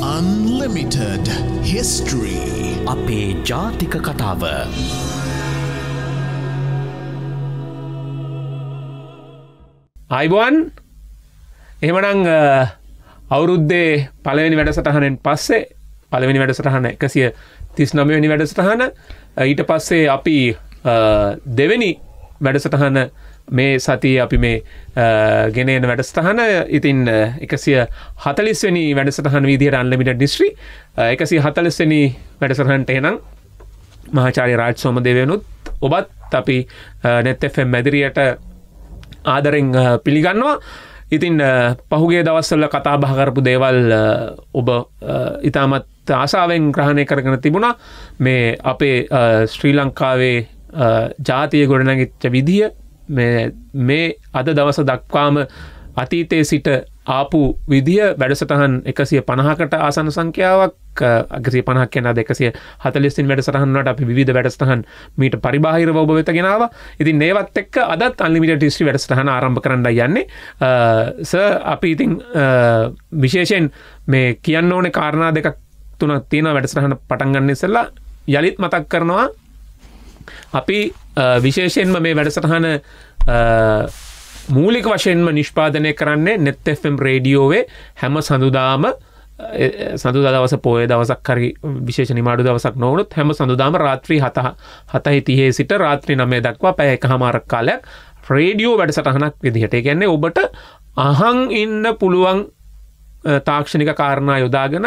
Unlimited History අපේ ජාතික කතාව අයිබුවන් එහෙමනං අවුරුද්දේ පලවෙනි වැඩසටහනෙන් පස්සේ පළවෙනි වැඩසටහන එකසිය තිස් නමවෙනි වැඩසටහන ඊට පස්සේ අපි දෙවෙනි වැඩසටහන මේ සතිය අපි මේ ගෙනන වැඩස්ථාන ඉතින් එකසිය හතලිස්වනි වැඩසටහන් විදිහයට අන්ලමිට ඩිස්්‍රී එකසි හතලස්වනි වැඩසටහන්ට එනම් මහාචාරය රාජ් සෝමදයවනුත් ඔබත් අපි නැත්තැම් මැදිරියට ආදරෙන් පිළිගන්නවා ඉතින් පහුගේ දවස්සල්ල කතා භාකරපු දේවල් ඔබ ඉතාමත් ආසාාවෙන් ග්‍රහණය කරගෙන තිබුණා මේ අපේ ශ්‍රී ලංකාවේ ජාතිය ගොඩනගච්ච විදිිය මේ අද දවස දක්වාම අතීතයේ සිට ආපු විදිිය වැඩසටහන් එකසිය පණහකට ආසන සංඛ්‍යාවක් අගසි පනහක් කියන දෙකසිය හතලෙස්සින් වැඩසටහන්වට අපි විධ වැඩස්ටහන් මීට පරිබාහිර ඔබ වෙත ගෙනාව ඉතින් නේවත් එක්ක අදත් අල්ලිමිට ටිස්ටි වැඩස්ටහන ආරම්භ කරන්න යන්නේ ස අපි ඉතිං විශේෂයෙන් මේ කියන්න ඕන කාරණා දෙකක් තුන තියෙන වැඩසටහන පටන්ගන්න ඉසල්ලා යළිත් මතක් කරනවා අපි විශේෂයෙන්ම මේ වැඩසටහන මූලික වශයෙන්ම නිෂ්පාදනය කරන්නේ නෙත්තම් රේඩියෝවේ හැම සඳුදාම සඳු දවස පෝය දවසක් හරි විශේෂ නිමාඩු දවසක් නොවනුත් හැම සඳුදාම රාත්‍රී හත හතයි තිහේ සිට රාත්‍රී නමය දක්වා පැය එක හමාරක් කාලයක් රේඩියෝ වැඩසටහනක් විදිහට ගැන්නේ ඔබට අහං ඉන්න පුළුවන් තාක්ෂණික කාරණා යොදාගෙන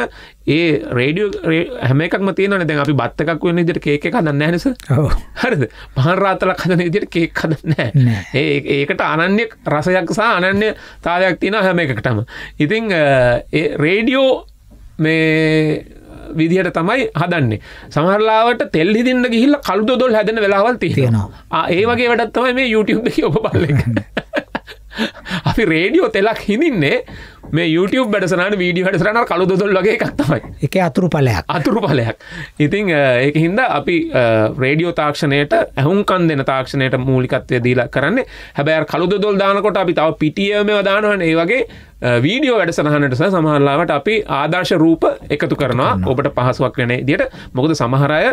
ඒ රේඩියෝ හැමකක්ම තියෙනවනේ දැන් අපි බත් එකක් වෙන විදිහට කේක් එක හදන්නේ නැහැ නේද? ඔව්. හරිද? පහන් රාත්තලක් හදන විදිහට කේක් හදන්නේ නැහැ. ඒ ඒකට අනන්‍ය රසයක් සහ අනන්‍ය තාලයක් තියෙනවා හැම එකකටම. ඉතින් ඒ රේඩියෝ මේ විදිහට තමයි හදන්නේ. සමහරලාවට තෙල් හිදින්න ගිහිල්ලා කළු දොඩොල් හැදෙන වෙලාවල් තියෙනවා. ආ ඒ වගේ වැඩක් තමයි මේ YouTube එකේ ඔබ බලන්නේ. අපි රේඩියෝ තෙලක් හිඳින්නේ මේ YouTube වැඩසනට වීඩිය වැඩසරන කළු දොල්ලගේ එකක්තමයි එක අතුරු පලයක් අතුරු පලයක් ඉතිං ඒක හින්ද අපි රේඩියෝ තාක්ෂණයට ඇහුන්කන් දෙන තාක්ෂණයට මූලිකත්වය දීලා කරන්නේ හැබැ කළු දොල් දානකොට අපි තව පිටියම දානවන ඒ වගේ වීඩියෝ වැඩ සහනට සමහරලාවට අපි ආදර්ශ රූප එකතු කරනවා ඔබට පහසුවක් වෙන දිට මොකද සමහරය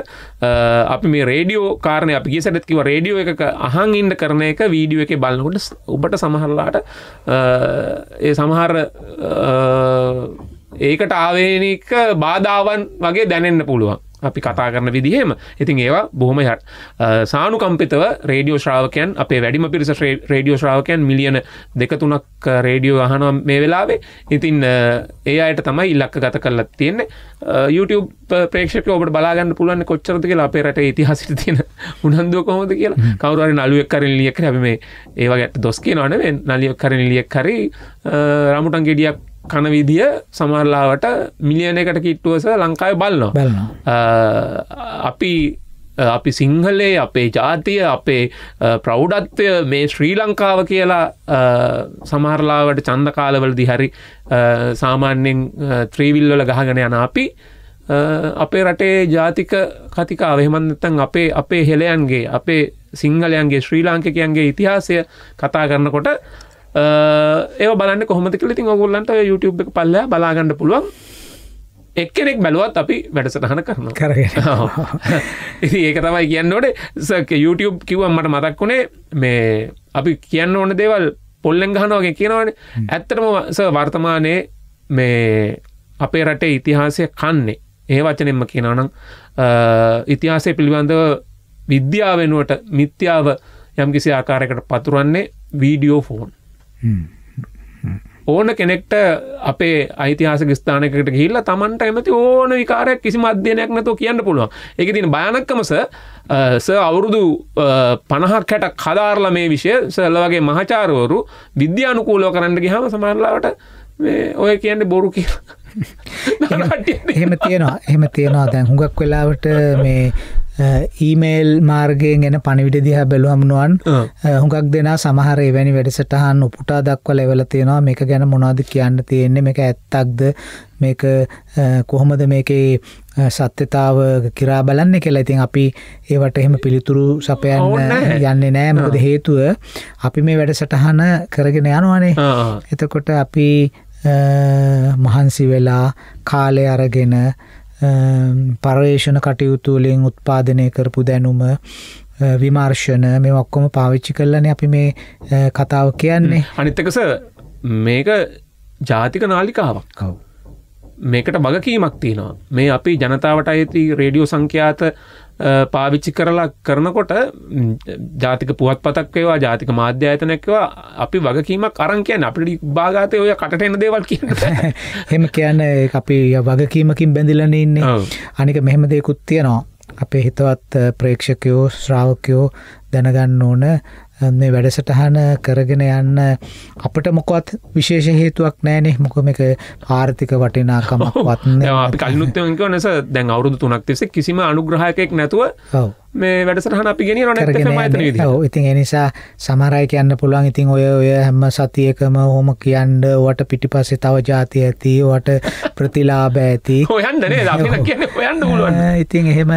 අපි මේ රේඩියෝ කාරණය අපි සැත්කිව රේඩියෝ එක අහන් ඉන්ඩ කරන එක වීඩියෝ එක බලන්නකොට ඔබට සමහරලාට ඒ සමහර ඒකට ආවේනික බාධාවන් වගේ දැනෙන්න පුළුවන් අපි කතා කරන විදිහෙම ඉතින් ඒවා බොහොම සානුකම්පිතව රේඩියෝ ශ්‍රාවකයන් අපේ වැඩිම පිරිස රේඩියෝ ශ්‍රාවකයන් මිලියන දෙකතුනක් රේඩියෝ අහනවා මේ වෙලාවේ ඉතින් ඒ අයට තමයි ඉල්ලක්ක ගත කරලා තියෙන්නේ YouTube ප්‍රේක්ෂක ඔබට බලාගන්න පුළුවන් කොච්චරද කියලා අපේ රටේ ඉතිහාසෙට තියෙන උනන්දුව කොහොමද කියලා කවුරු හරි නළුවෙක් කරන් ලියක් කරේ අපි මේ ඒවා ගැට දොස් කියනවනේ නළුවෙක් කරන් ලියක් කරේ රාමුටන් ගෙඩියක් කන විදිය සමරලාවට මිලියන එකට කිට්ටුවස ලංකායි බලනවා අපි අපි සිංහලේ අපේ ජාතිය අපේ ප්‍රෞඩත්වය මේ ශ්‍රී ලංකාව කියලා සමහරලාවට චන්ද කාලවලදි හරි සාමාන්‍යෙන් ත්‍රීවිල්වල ගහගෙන යන අපි අපේ රටේ ජාතික කතිකාව එහෙමන්නත්තන් අපේ අපේ හෙළයන්ගේ අපේ සිංහලයන්ගේ ශ්‍රී ලාංකිකයන්ගේ ඉතිහාසය කතා කරනකොට ඒ බලන්න කොමතික ඉතින් ඔගොල්ලන්ට YouTube එක පල්ල බලාගන්න පුළුවන් එක්කෙනෙක් බැලුවත් අපි වැඩසටහන කරන කරගෙන ඉති ඒක තමයි කියන්න ඕනේ සක YouTube කිව්වම් මට මතක් වුණේ මේ අපි කියන්න ඕන දේවල් පොල්ලෙන් ගහනවාගේ කියනවනේ ඇත්තටම වර්තමානයේ මේ අපේ රටේ ඉතිහාසය කන්නේ ඒ වචනෙන්ම කියනවනම් ඉතිහාසය පිළිබඳව විද්‍යාව වෙනුවට මිත්‍යාව යම්කිසි ආකාරයකට පතුරන්නේ වීඩියෝ ෆෝන් ඕන කෙනෙක්ට අපේ අයිතිහාසක ස්ථානකට ගිල්ල තමන්ට ඇමති ඕන විකාරයක් කිසි අධ්‍යනයක් නැතුව කියන්න පුළුවන් එක තින භයනක්කමස ස අවුරුදු පණහක් හැට කදාර්ල මේ විෂය සල්ල වගේ මහචාරවරු විද්‍යානුකූලෝ කරන්න ගිහම සමරලාවට ඔය කියන්න බොරු කියලා එහෙම තියෙනවා එහෙම තියෙනවා දැන් හුඟක් වෙලාවට මේ ඊමේල් මාර්ගයෙන් එන පණිවිඩ දිහා බැලුවමනුවන් හුඟක් දෙනා සමහර එවැනි වැඩසටහන් උපුටා දක්වල එවල තියෙනවා මේක ගැන මොනවද කියන්න තියෙන්නේ මේක ඇත්තක්ද මේක කොහොමද මේකේ සත්‍යතාව කිරා බලන්න කියලා ඉතින් අපි ඒවට එහෙම පිළිතුරු සපයන්න යන්නේ නෑ මොකද හේතුව අපි මේ වැඩසටහන කරගෙන යනවානේ එතකොට අපි මහන්සි වෙලා කාලය අරගෙන පර්යේෂණ කටයුතු වලින් උත්පාදනය කරපු දැනුම විමර්ශන මේ ඔක්කොම පාවිච්චි කරලානේ අපි මේ කතාව කියන්නේ අනිත්තකස මේක ජාතික නාලිකාවක් කව් මේකට වගකීමක් තියෙනවා මේ අපි ජනතාවට අයිති රේඩියෝ සංඛ්‍යාත පාවිච්චි කරලා කරනකොට ජාතික පුවත් පතක්වේවා ජාතික මාධ්‍ය අයතනැක්වා අපි වගකීමක් අරන් කියන අපි භාගතය ඔය කට එන දේවල් කියන හෙම කියන්න අපි වගකීමකින් බැඳිලන ඉන්නේ අනික මෙහෙම දෙකුත් තියෙනවා අපේ හිතවත් ප්‍රේක්ෂකයෝ ශ්‍රාවකයෝ දැනගන්න ඕන මේ වැඩසටහන කරගෙන යන්න අපට මොකොත් විශේෂ හේතුවක් නෑනේ මොකම එක ආර්ථික වටිනාකමක් වත්න අපි කල්නුත්තක නස දැන් අවුරුදු තුනක් තිෙසේ කිසිම අනුග්‍රහයකෙක් නැතුව මේ වැඩසරහන අපි ගෙන නොන ඉතින් එනිසා සමරයි කියන්න පුළුවන් ඉතින් ඔය ඔය හැම සතියකම හොම කියන්න වට පිටිපස්සේ තව ජාති ඇති වට ප්‍රතිලාබ ඇති හොයන්න ඔයන්න ඉතින් එහෙම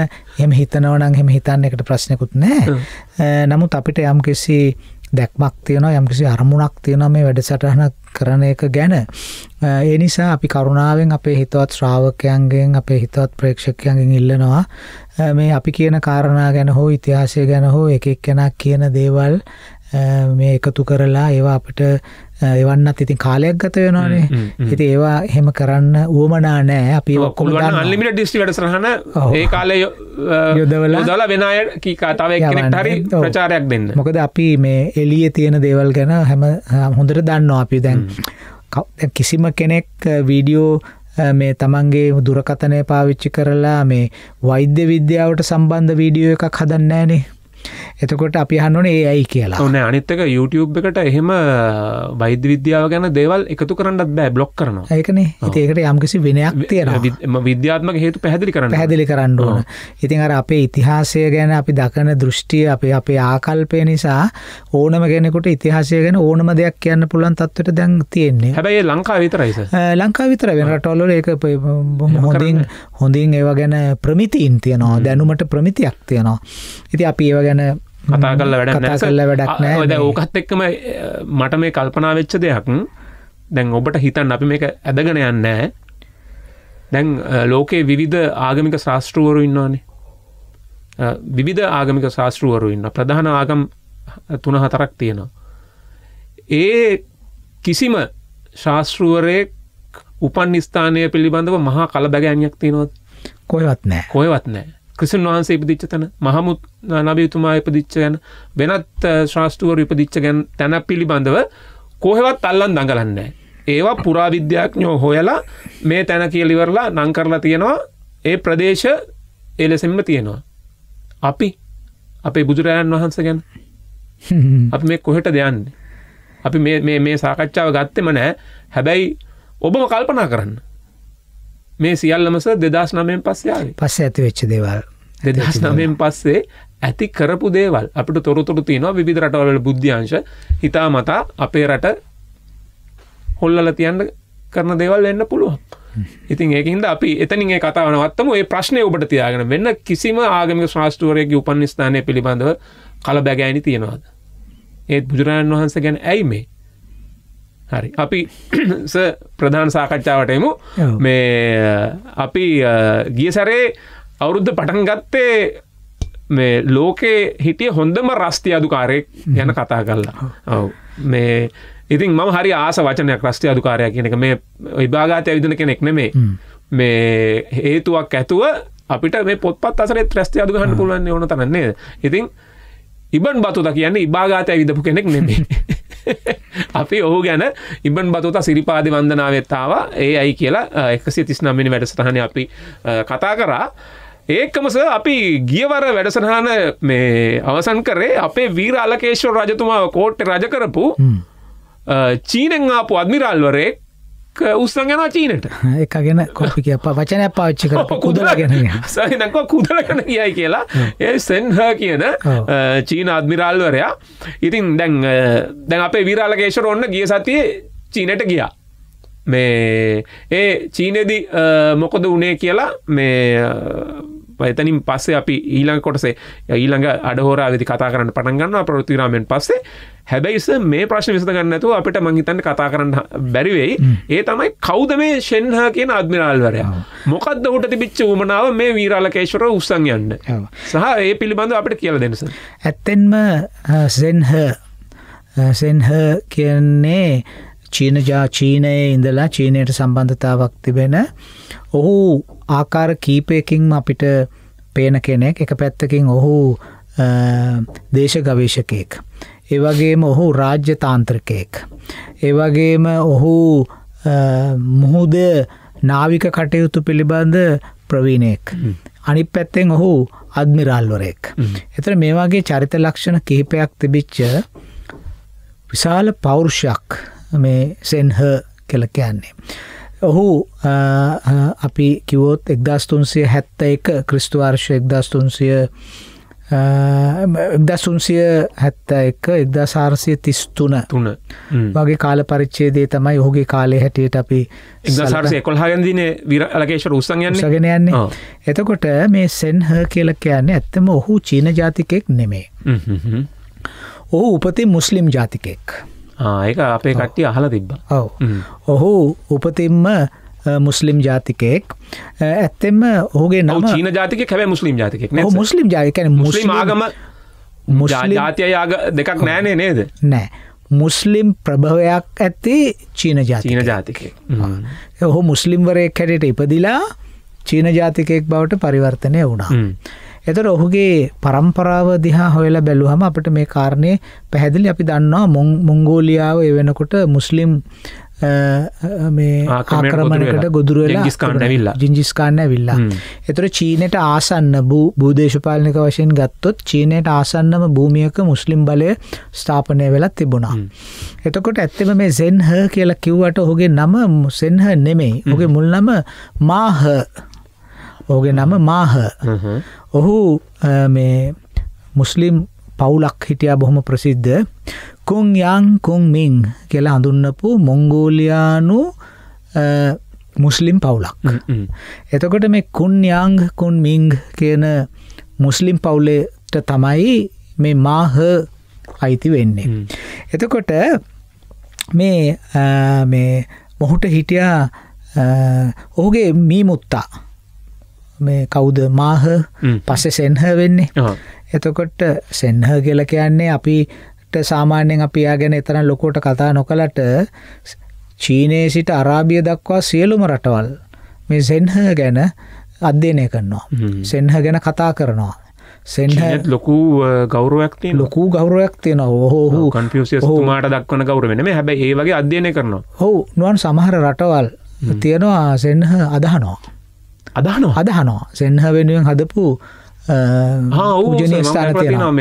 එම හිතනවනන් හෙම හිතන්න එකට ප්‍රශ්නකුත් නෑ නමුත් අපිට යම් කිසි දැක්මක් තියෙනවා යම්කිසි අරමුණක් තියෙනවා මේ වැඩසටහනක් කරන එක ගැන ඒ නිසා අපි කරුණාවෙන් අපේ හිතවත් ශ්‍රාවකයන්ගෙන් අපේ හිතවත් ප්‍රේක්ෂකයන්ගෙන් ඉල්ලනවා මේ අපි කියන කාරණා ගැන හෝ ඉතිහාසය ගැන හෝ එක එක්කෙනා කියන දේවල් මේ එකතු කරලා ඒවා අපට එවන්නත් ඉතින් කාලයක් ගත වෙනවානේ හිති ඒවා හෙම කරන්න ුවමනා නෑ අපි ඔක්කොම අල්ලිමිට ඩිස්ටි වැඩසරහන ඒ කාලය යොදවල දල වෙනය කීකාතාවරි ප්‍රචාරයක් දෙන්න මොකද අපි මේ එලිය තියෙන දේවල් ගැන හැම හොඳට දන්නවා අපි දැන් කිසිම කෙනෙක් වීඩියෝ මේ තමන්ගේ දුරකතනය පාවිච්චි කරලා මේ වෛද්‍ය විද්‍යාවට සම්බන්ධ වීඩියෝ එකක් හදන්නෑනේ එතකොට අපි හන්නනේ ඒ ඇයි කියලා ඕන අනිත්තක YouTube එකට එහෙම වෛද්‍ය විද්‍යාව ගැන දේවල් එකතු කරන්නත් බෑ බ්ලොක් කරනවා ඒකන ඒකට යම්කිසි වෙනයක් තියෙන විද්‍යාත්මක හේතු පැහදිලි කරන්න පැදිලි කරන්න ඕන ඉතින් අර අපේ ඉතිහාසය ගැන අපි දකන දෘෂ්ටිය අපේ අපේ ආකල්පය නිසා ඕනම ගෙනෙකුට ඉතිහාසය ගැන ඕනම දෙයක් කියන්න පුළුවන් තත්වට දැන් තියෙන්නේ හැබයි ලංකා විතරයිස ලංකා විතර වෙන රටොල්ල ඒක හොඳින් හොඳින් ඒව ගැන ප්‍රමිතින් තියනවා දැනුමට ප්‍රමිතියක් තියනවා ඉති අපි ඒව ගැන ගැන කතා කල්ල වැඩ කතා කල්ල වැඩක් නෑ ද ඕකත් එක්කම මට මේ කල්පනා වෙච්ච දෙයක් දැන් ඔබට හිතන් අපි මේක ඇදගෙන යන්නෑ දැන් ලෝකයේ විවිධ ආගමික ශාස්ත්‍රුවරු ඉන්නවානේ විවිධ ආගමික ශාස්ත්‍රුවරු ඉන්න ප්‍රධාන ආගම් තුන හතරක් තියෙනවා ඒ කිසිම ශාස්තෘුවරයෙක් උපන් ස්ථානය පිළිබඳව මහා කල බැගෑන්යක් තියෙනොත් කොයවත් නෑ කොයවත් නෑ ක්‍රිසන් වහන්සේ ඉපදිච්ච තැන මහමුත් නබයුතුමා ඉපදිච්ච ගැන වෙනත් ශ්‍රාෂ්ටුවර ඉපදිච්ච ගැන තැන පිළිබඳව කොහෙවත් අල්ලන් දඟලන්නේ. ඒවා පුරාවිද්‍යාඥෝ හොයලා මේ තැන කියලිවරලා නංකරලා තියෙනවා ඒ ප්‍රදේශ එලෙසෙන්ම තියෙනවා. අපි අපේ බුදුරජාණන් වහන්ස ගැන අපි මේ කොහෙට දෙයන්නේ. අපි මේ සාකච්ඡාව ගත්තෙම නෑ හැබැයි ඔබම කල්පනා කරන්න මේ සියල්ලමස දෙදස් නමයෙන් පස්සේ පස්ස ඇති වෙච්ච දේවල් දෙදස් නමයෙන් පස්සේ ඇති කරපු දේවල් අපට තොරතුරු තියෙනවා විධ රටවල බුද්ධ්‍යංශ හිතා මතා අපේ රට හොල්ලල තියන්න කරන දේවල් එන්න පුළුවන් ඉතින් ඒකහිද අපි එතනින් කතාවනවත්තම ඒ ප්‍රශ්නය ඔබට තියාගෙන වෙන්න කිසිම ආගමික ශාස්ටුවරයගේ උපන් ස්ථානය පිළිබඳව කල බැගෑනි තියෙනවාද ඒත් බුදුරාණන් වහන්ස ගැන ඇයි මේ හරි අපි ප්‍රධාන සාකච්ඡාවටයමු මේ අපි ගිය සැරේ අවුරුද්ධ පටන් ගත්තේ මේ ලෝකේ හිටිය හොඳම රස්ති අදුකාරයෙක් ගැන කතා කල්ලා ඔවු මේ ඉතින් ම හරි ආස වචනයක් රස්ති අදුකාරයක් කියනක මේ විභාගාතය විදන කෙනෙක් නෙමේ මේ හේතුවක් ඇතුව අපිට මේ පොත්පත් අසර ත්‍රස්ති අදුගහන්න පුළුවන් ඕන තනන්නේ ඉතින් ඉබන් බතුත කියන්නේ ඉභාගාතය විදපු කෙනෙක් නෙමේ අපි ඔහු ගැන ඉබන් බතුතා සිරිපාදි වන්දනාවත්තාව ඒ අයි කියලා එකසි තිස්නම්මිනි වැඩසටහන අපි කතා කරා ඒකමස අපි ගියවර වැඩසටහන මේ අවසන් කරේ අපේ වීර අලකේශ්වර රජතුමා කෝට්ට රජ කරපු චීනෙන් ආපු අධමිරල්වරෙක් උස්සගනවා චීනට එක ගෙන කොපි කිය වචනයක් පාච්චි කර කුදලගෙන සහිනකෝ කුදලගෙන කියයි කියලා ඒ සෙන්හ කියන චීන අධමිරාල්වරයා ඉතින් දැන් දැන් අපේ විරාලකේශර ඔන්න ගිය සතියේ චීනට ගියා මේ ඒ චීනෙදි මොකොද වනේ කියලා මේ එතනින් පස්සේ අපි ඊළඟ කොටසේ ඊළඟ අඩහෝරා වෙදි කතා කරන්න පටන් ගන්නවා ප්‍රවෘත්තිරාමෙන් පස්සේ හැබැයිස මේ ප්‍රශ්න විසඳ ගන්න නැතුව අපිට මං හිතන්න කතා කරන්න බැරි වෙයි. ඒ තමයි කවුද මේ ෂෙන්හා කියන අද්මිරාල්වරයා? මොකද්ද ඌට තිබිච්ච උමනාව මේ වීරාලකේශ්වර උස්සන් යන්න? සහ ඒ පිළිබඳව අපිට කියලා දෙන්න සර්. ඇත්තෙන්ම සෙන්හ සෙන්හ කියන්නේ චීනජා චීනයේ ඉඳලා චීනයට සම්බන්ධතාවක් තිබෙන ඔහු ආකාර කීපයකින්ම අපිට පේන කෙනෙක් එක පැත්තකින් ඔහු දේශගවේශකයෙක්. ඒවගේම ඔහු රාජ්‍ය තාන්ත්‍රකයෙක්. ඒවගේම ඔහු මුහුද නාවික කටයුතු පිළිබඳ ප්‍රවීණයෙක්. අනි පැත්තෙන් ඔහු අද්මිරාල්වරයෙක්. එතර මේ වගේ චරිත ලක්ෂණ කිහිපයක් තිබිච්ච විශාල පෞරුෂයක් මේ සෙන්හ කළ කියන්නේ. ඔහු අපි කිවොත් එක්දස්තුන්සිය හැත්ත එක ක්‍රිස්තුවාර්ශය එක්දස්තුන්සිය එක්දසුන්සිය හැත්ත එක එක්දසාර්සිය තිස්තුන තුන වගේ කාල පරිච්චේදේ තමයි ඔහුගේ කාලේ හැටියට අපි එක්දසාර්සය කොල්හගදින විරලකේශ උත්සංයන්න ගෙන යන්නේ එතකොට මේ සෙන්හ කියල කියන්නේ ඇත්තම ඔහු චීන ජාතිකෙක් නෙමේ ඔහු උපති මුස්ලිම් ජාතිකෙක්. ඒක අපේ කට්ටිය අහල තිබ්බ ඔව ඔහු උපතින්ම මුස්ලිම් ජාතිකයෙක් ඇත්තෙම ඔහුගේ නම චීන ජාතික හැබ මුස්ලිම් ජාතිකෙක් මුස්ලිම් ජාතිකන මුස්ලිම් ආගම ජාතිය යාග දෙකක් නෑනේ නේද නෑ මුස්ලිම් ප්‍රභවයක් ඇත්තේ චීන ජාතින ජාතිකය ඔහු මුස්ලිම්වරය කැඩට ඉපදිලා චීන ජාතිකයෙක් බවට පරිවර්තනය වුණා එතට ඔහුගේ පරම්පරාව දිහා හොයලා බැලුහම අපට මේ කාරණය පැහැදිලි අපි දන්නවා මොංගෝලියාව එවෙනකොට මුස්ලිම් ආක්‍රමණකට ගොදුරුවලා ිස්කාන්නවිල්ලා ජිංජිස්කාන්න ඇවිල්ලා. එතුර චීනයට ආසන්න වූ භූදේශපාලනික වශයෙන් ගත්තොත් චීනයට ආසන්නම භූමියක මුස්ලිම් බලය ස්ථාපනය වෙලත් තිබුණා. එතකොට ඇත්තම මේ සෙන්හ කියලා කිව්වට ඔහුගේ නම සෙන්හ නෙමෙයි ඔගේ මුල්නම මාහ ඕගේ නම මාහ ඔහු මේ මුස්ලිම් පවුලක් හිටියා බොහොම ප්‍රසිද්ධ කුන් යං කුන් මිං කියලා හඳුන්නපු මොංගෝලයානු මුස්ලිම් පවුලක් එතකොට මේ කුන් යං කුන් මිං කියන මුස්ලිම් පවුලට තමයි මේ මාහ අයිති වෙන්නේ එතකොට මේ මොහුට හිටියා ඔහුගේ මීමුත්තා මේ කවුද මාහ පස්සෙ සෙන්හ වෙන්නේ එතකොට සෙන්හ කියල කියන්නේ අපිට සාමාන්‍යෙන් අපි යාගෙන එතන ලොකෝට කතා නොකළට චීනයේ සිට අරාබිය දක්වා සියලුම රටවල් මේ සෙන්හ ගැන අධ්‍යනය කරනවා සෙන්හ ගැන කතා කරනවා සෙන්හ ලොකු ගෞරුවක් ලොකු ගෞරුවක් තියෙන හෝහු කන්පියසිය හෝමාට දක්වන ගෞරවෙන හැබැ ඒ වගේ අධ්‍යනය කරනවා හෝ නුවන් සමහර රටවල් තියෙනවා සෙන්හ අදහනවා අදහනවා අදහනවා සෙන්හ වෙනුවෙන් හදපු චීනන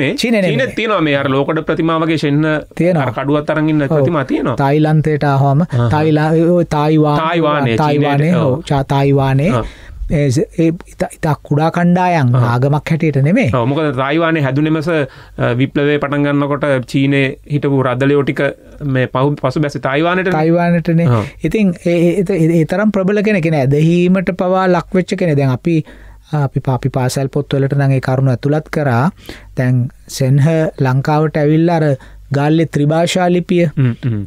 මේ චීන තියන මේ අර ලෝකට ප්‍රතිමාවගේ ශෙන්න තියෙන කඩුවත් අරගන්න ප්‍රතිමා තියනවා තයිලන්තයට හොම තයිලා තයිවා තයිවානය තයිවානය ඉතා කුඩා කණ්ඩායන් ආගමක් හැටියට නෙමේ මොක රයිවානය හැදුනෙමස විප්ලවේ පටන්ගන්නකොට චීනය හිටපු රදලයෝටික මේ පහු පසු බැස තයිවානට තයිවානටන ඉතින් ඒතරම් ප්‍රබල කෙනෙන ඇදහීමට පවා ලක්වෙච්ච කෙනෙ දැන් අපි අපි පාපි පාසැල් පොත්වලට නගේ කරුණු ඇතුළත් කරා තැන් සෙන්හ ලංකාවට ඇවිල් අර ගල්ලෙ ත්‍රිභාෂාලිපිය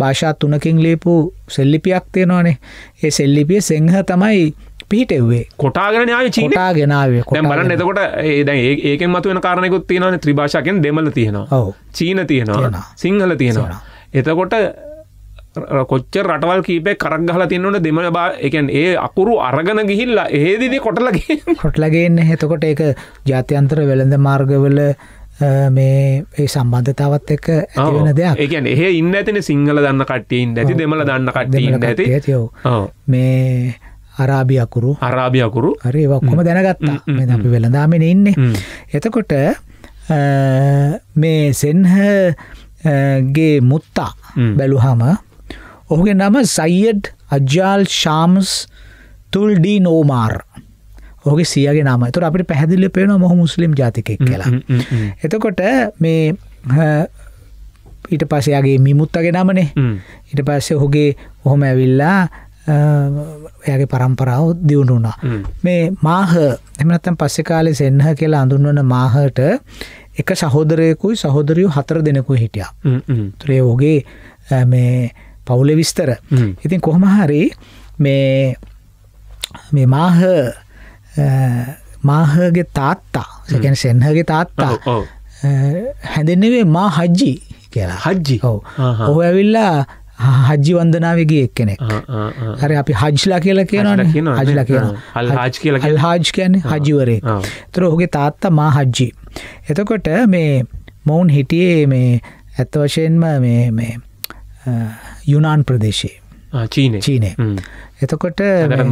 භාෂා තුනකින් ලේපු සෙල්ලිපියක් තියෙනවානේ ඒ සෙල්ලිපිය සිංහ තමයි පිහිටෙව්වේ කොටාගෙන ාව චීටා ගෙනාවේ බලන්න එතකොට ඒද ඒක මතුවන කාරණයකුත් තියෙනවන ත්‍රභාෂකෙන් දෙමල තියෙනවා චීන තියෙනවා සිංහල තියෙනවා එතකොට කොච්ච රටවල් කීපේ කරක් ගහල තින්නට දෙම බා එකන් ඒ අකුරු අරගන ගිහිල්ලා ඒදිදි කොටලගේ කොටලගේන්න හෙතකොට ඒක ජාත්‍යන්තර වෙළඳ මාර්ගවල මේ ඒ සම්බන්ධතාවත් එක්ක ඇතිවෙන දෙයක් එකන් එහ ඉන්න ඇතින සිංහල දන්න කට්ටීන් ඇති දෙමල දන්න කට්ටීන් ඇති මේ අරාබියකුරු අරාබියකුරු හරි වක්කොම දැනගත්තා මෙ අපි වෙළඳාමෙන ඉන්නේ එතකොට මේ සෙන්හගේ මුත්තා බැලුහම ඔහුගේ නම සයිඩ් අජාල් ශාම්ස් තුල්ඩී නෝමාර් ඔහුගේ සියගේ නම තුර අපට පැහදිලි පේෙන මොහ මුස්ලිම් ජාතිකෙක් කියලා එතකොට මේ ඊට පසයාගේ මිමුත්තගේ නමනේ ඊට පස්සේ ඔහුගේ ඔහොම ඇවිල්ලා එයාගේ පරම්පරාව දියුණුනා. මේ මාහ එමනත්තම් පස්සෙ කාලෙ සෙන්හ කියලා අඳුන්වන මාහට එක සහෝදරයකුයි සහෝදරියු හතර දෙනෙකු හිටියා. ත්‍රේ ඔගේ මේ පවුලෙ විස්තර. ඉතින් කොහොම හරි මේ මේ මාහ මාහගේ තාත්තා සැකැන සෙන්හගේ තාත්තා හැඳෙන්නවේ මා හජ්ජි කියලා හජ්ජි ඔව ඔහු ඇවිල්ලා හජ්ජි වන්දනාවගේ එක්කෙනෙක් හරි අපි හජ්ලා කියලා කියනවන හජලා කියන හාජ් කියල හාජ් කියන්නේ හජිවරේ තර ඔහුගේ තාත්තා මා හජ්ජි එතකොට මේ මොවුන් හිටියේ මේ ඇත්ත වශයෙන්ම මේ මේ යුනාන් ප්‍රදේශයේ චීන ah, චීනය එතකොට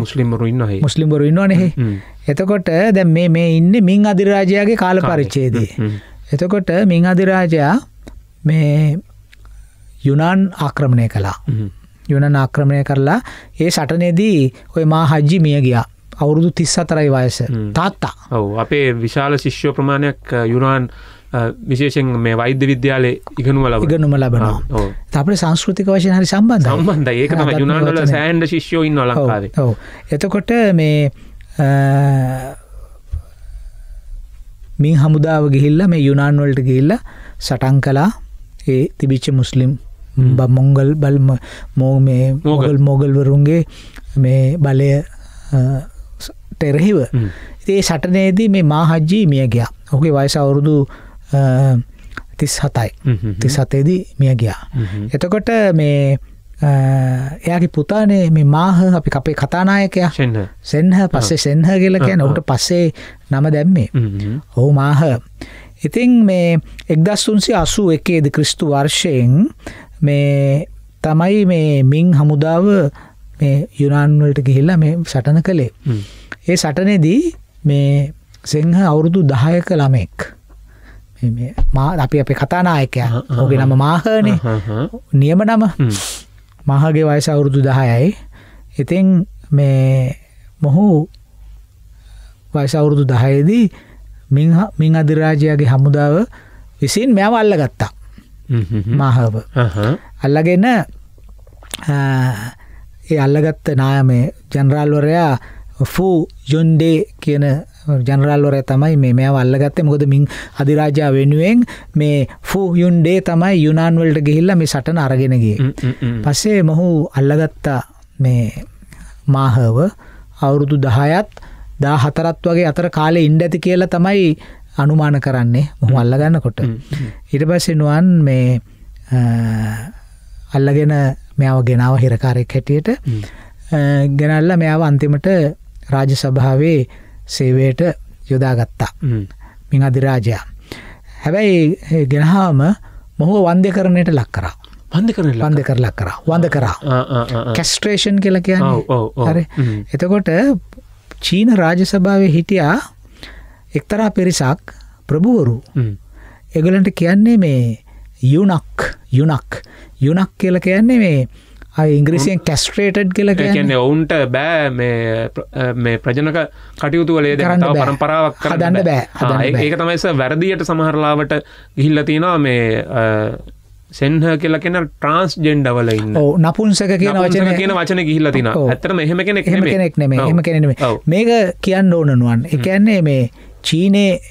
මුස්ලිම්බරු ඉන්න මුස්ලිම්බරු ඉන්නවනෙහි එතකොට දැ මේ මේ ඉන්න මින් අධිරාජයාගේ කාල පරිච්චේදී එතකොට මින් අධිරාජයා මේ යුනාන් ආක්‍රමණය කලා යුනන් ආක්‍රමණය කරලා ඒ සටනේදී ඔය මා හජ්ජි මිය ගියා අවුරුදු තිස්ස අතරයි වයස තාත්තා ඔව අපේ විශාල ශිෂ්‍ය ප්‍රමාණයක් යුනාන් විශේෂෙන් මේ වෛද්‍ය විද්‍යාලය ඉගනුව ලබ ඉගනුම ලබනවා අපේ සංස්කෘතික වශයෙන් හරි සම්බන්ධ සම්බන්ධ ඒක යුනාන්ල සෑන්ඩ ශිෂ්‍යෝයින් ලංකාවේ ඔව එතකොට මේ මින් හමුදාව ගිහිල්ල මේ යුනාන්වලට ගිල්ල සටන් කලා ඒ තිබිච්ච මුස්ලිම් මොංගල් බල් මෝ මේ මොගල් මොගල්වරුන්ගේ මේ බලය තෙරහිව ඒ සටනේදී මේ මාහජ්ජී මිය ගියා ඔහුගේ වයස අවුරුදු තිස් හතයි තිස් හතේදී මිය ගියා එතකොට මේ එයාගේ පුතානේ මේ මාහ අපි අපේ කතානායකයා සෙන්හ පස්සේ සෙන්හ කියල කියන ඔහුට පස්සේ නම දැම්මේ ඔහු මාහ ඉතින් මේ එක්දස්තුන්සි අසු එකේද ක්‍රිස්තු වර්ෂයෙන් මේ තමයි මේ මින් හමුදාව මේ යුනාන්වලට ගිහිල්ලා මේ සටන කළේ. ඒ සටනේදී මේ සිංහ අවුරුදු දහයක ළමෙක් මා අපි අපේ කතානායකයා ඔගේ නම මාහනේ නියම නම මහගේ වයස අවුරුදු දහයයි ඉතින් මේ මොහු වයස අවුරුදු දහයේදී මින් අධිරාජයාගේ හමුදාව විසින් මෙයාව අල්ල ගත්තා Mm-hmm. මහව uh-huh. අල්ලගෙන ඒ අල්ලගත්ත නායමේ ජනරාල්වරයා ෆූ යොන්ඩේ කියන ජනරල්වරය තමයි මේ මෙයා අල්ලගත්ත මොකද මින් අධිරාජා වෙනුවෙන් මේ ෆූ යුන්ඩේ තමයි යුනාන්වල්ට ගිහිල්ල මේ සටන අරගෙනගේ mm-hmm. පස්සේ මොහු අල්ලගත්තා මේ මාහව අවුරුදු දහයත් දා හතරත් වගේ අතර කාලෙ ඉන්ඩ ඇති කියලා තමයි අනුමාන කරන්නේ මොහම අල්ලගන්නකොට. ඉට පස්සේ නුවන් මේ අල්ලගෙන මෙයාව ගෙනාව හිරකාරෙක් හැටියට ගෙනල්ල මෙයාව අන්තිමට රාජ සභාවේ සේවයට යොදාගත්තා මින් අධිරාජයා. හැබැයි ගෙනහාම මොහෝ වන්ද්‍ය කරණයට ලක් කරා. වන්ද කර වන්ද කරලා කරා වඳ කරා කැස්ට්‍රේෂන් කියල කියන්න එතකොට චීන රාජ සභාවේ හිටියා එක්තරා පිරිසක් ප්‍රභුවරු එගලන්ට කියන්නේ මේ යුනක් යුනක් යුනක් කියල කියන්නේ මේ ඉංග්‍රීසියෙන් කැස්ට්‍රේටඩ් කියල කියන්නේ ඔවුන්ට බෑ මේ ප්‍රජනක කටයුතුවලේ දරන්න පරම්පරාවක් කරන්න බෑ ඒක තමයිස වැරදියට සමහරලාවට ගිහිල්ලතිනවා මේ සෙන්හ කියලා කියෙන ට්‍රන්ස් ජෙන්ඩවල ඉන්න නපුන්සක කියන වචන කියන වචන ගිහිල්ල තින ඇතර මෙහෙම කෙනෙක් හෙම කෙනෙක් නෙම හෙම කෙනෙ මේක කියන්න ඕනනුවන් එකන්නේ මේ චීනයේ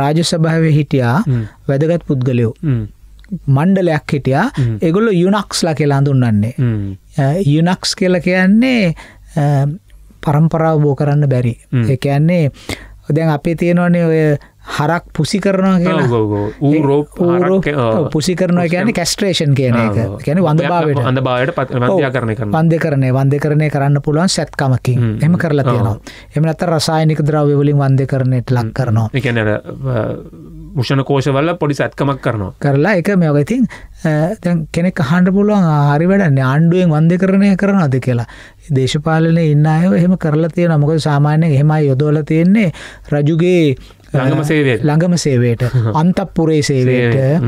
රාජසභාව හිටියා වැදගත් පුද්ගලයෝ මණ්ඩලයක් හිටියා එගොල්ලො යුනක්ස්ලා කියලා හඳුන්නන්නේ යුනක්ස් කියල කියන්නේ පරම්පරාව බෝ කරන්න බැරි එකන්නේ දැන් අපේ තියෙනවනේ ඔය හරක් පුසි කරනවා කියලා පුසි කරනවා කියන කැස්ට්‍රේෂන් කියන එක ගැන වඳභාවට අඳභාවට පත්ය කරන පන්ද කරනේ වන්ද කරනය කරන්න පුළුවන් සැත්කමකින් එම කරලා තියෙනවා එම අත රසායනික ද්‍රව්‍යවලින් වන්ද කරනයට ලක් කරනවා එකන මුෂණ කෝෂවල්ල පොඩි සැත්කමක් කරනවා කරලා එක මෙවගතින් කෙනෙක් හන්ඩ පුළුවන් හරි වැඩන්නේ ආණ්ඩුවෙන් වන්ද කරණය කරනවාද කියලා දේශපාලනය ඉන්න අය එහෙම කරලා තියෙන මොකද සාමාන්‍යයෙන් එහෙමයි යොදෝල තියෙන්නේ රජුගේ ළඟම සේවේ ළඟම සේවයට අන්තපුරේ සේවයට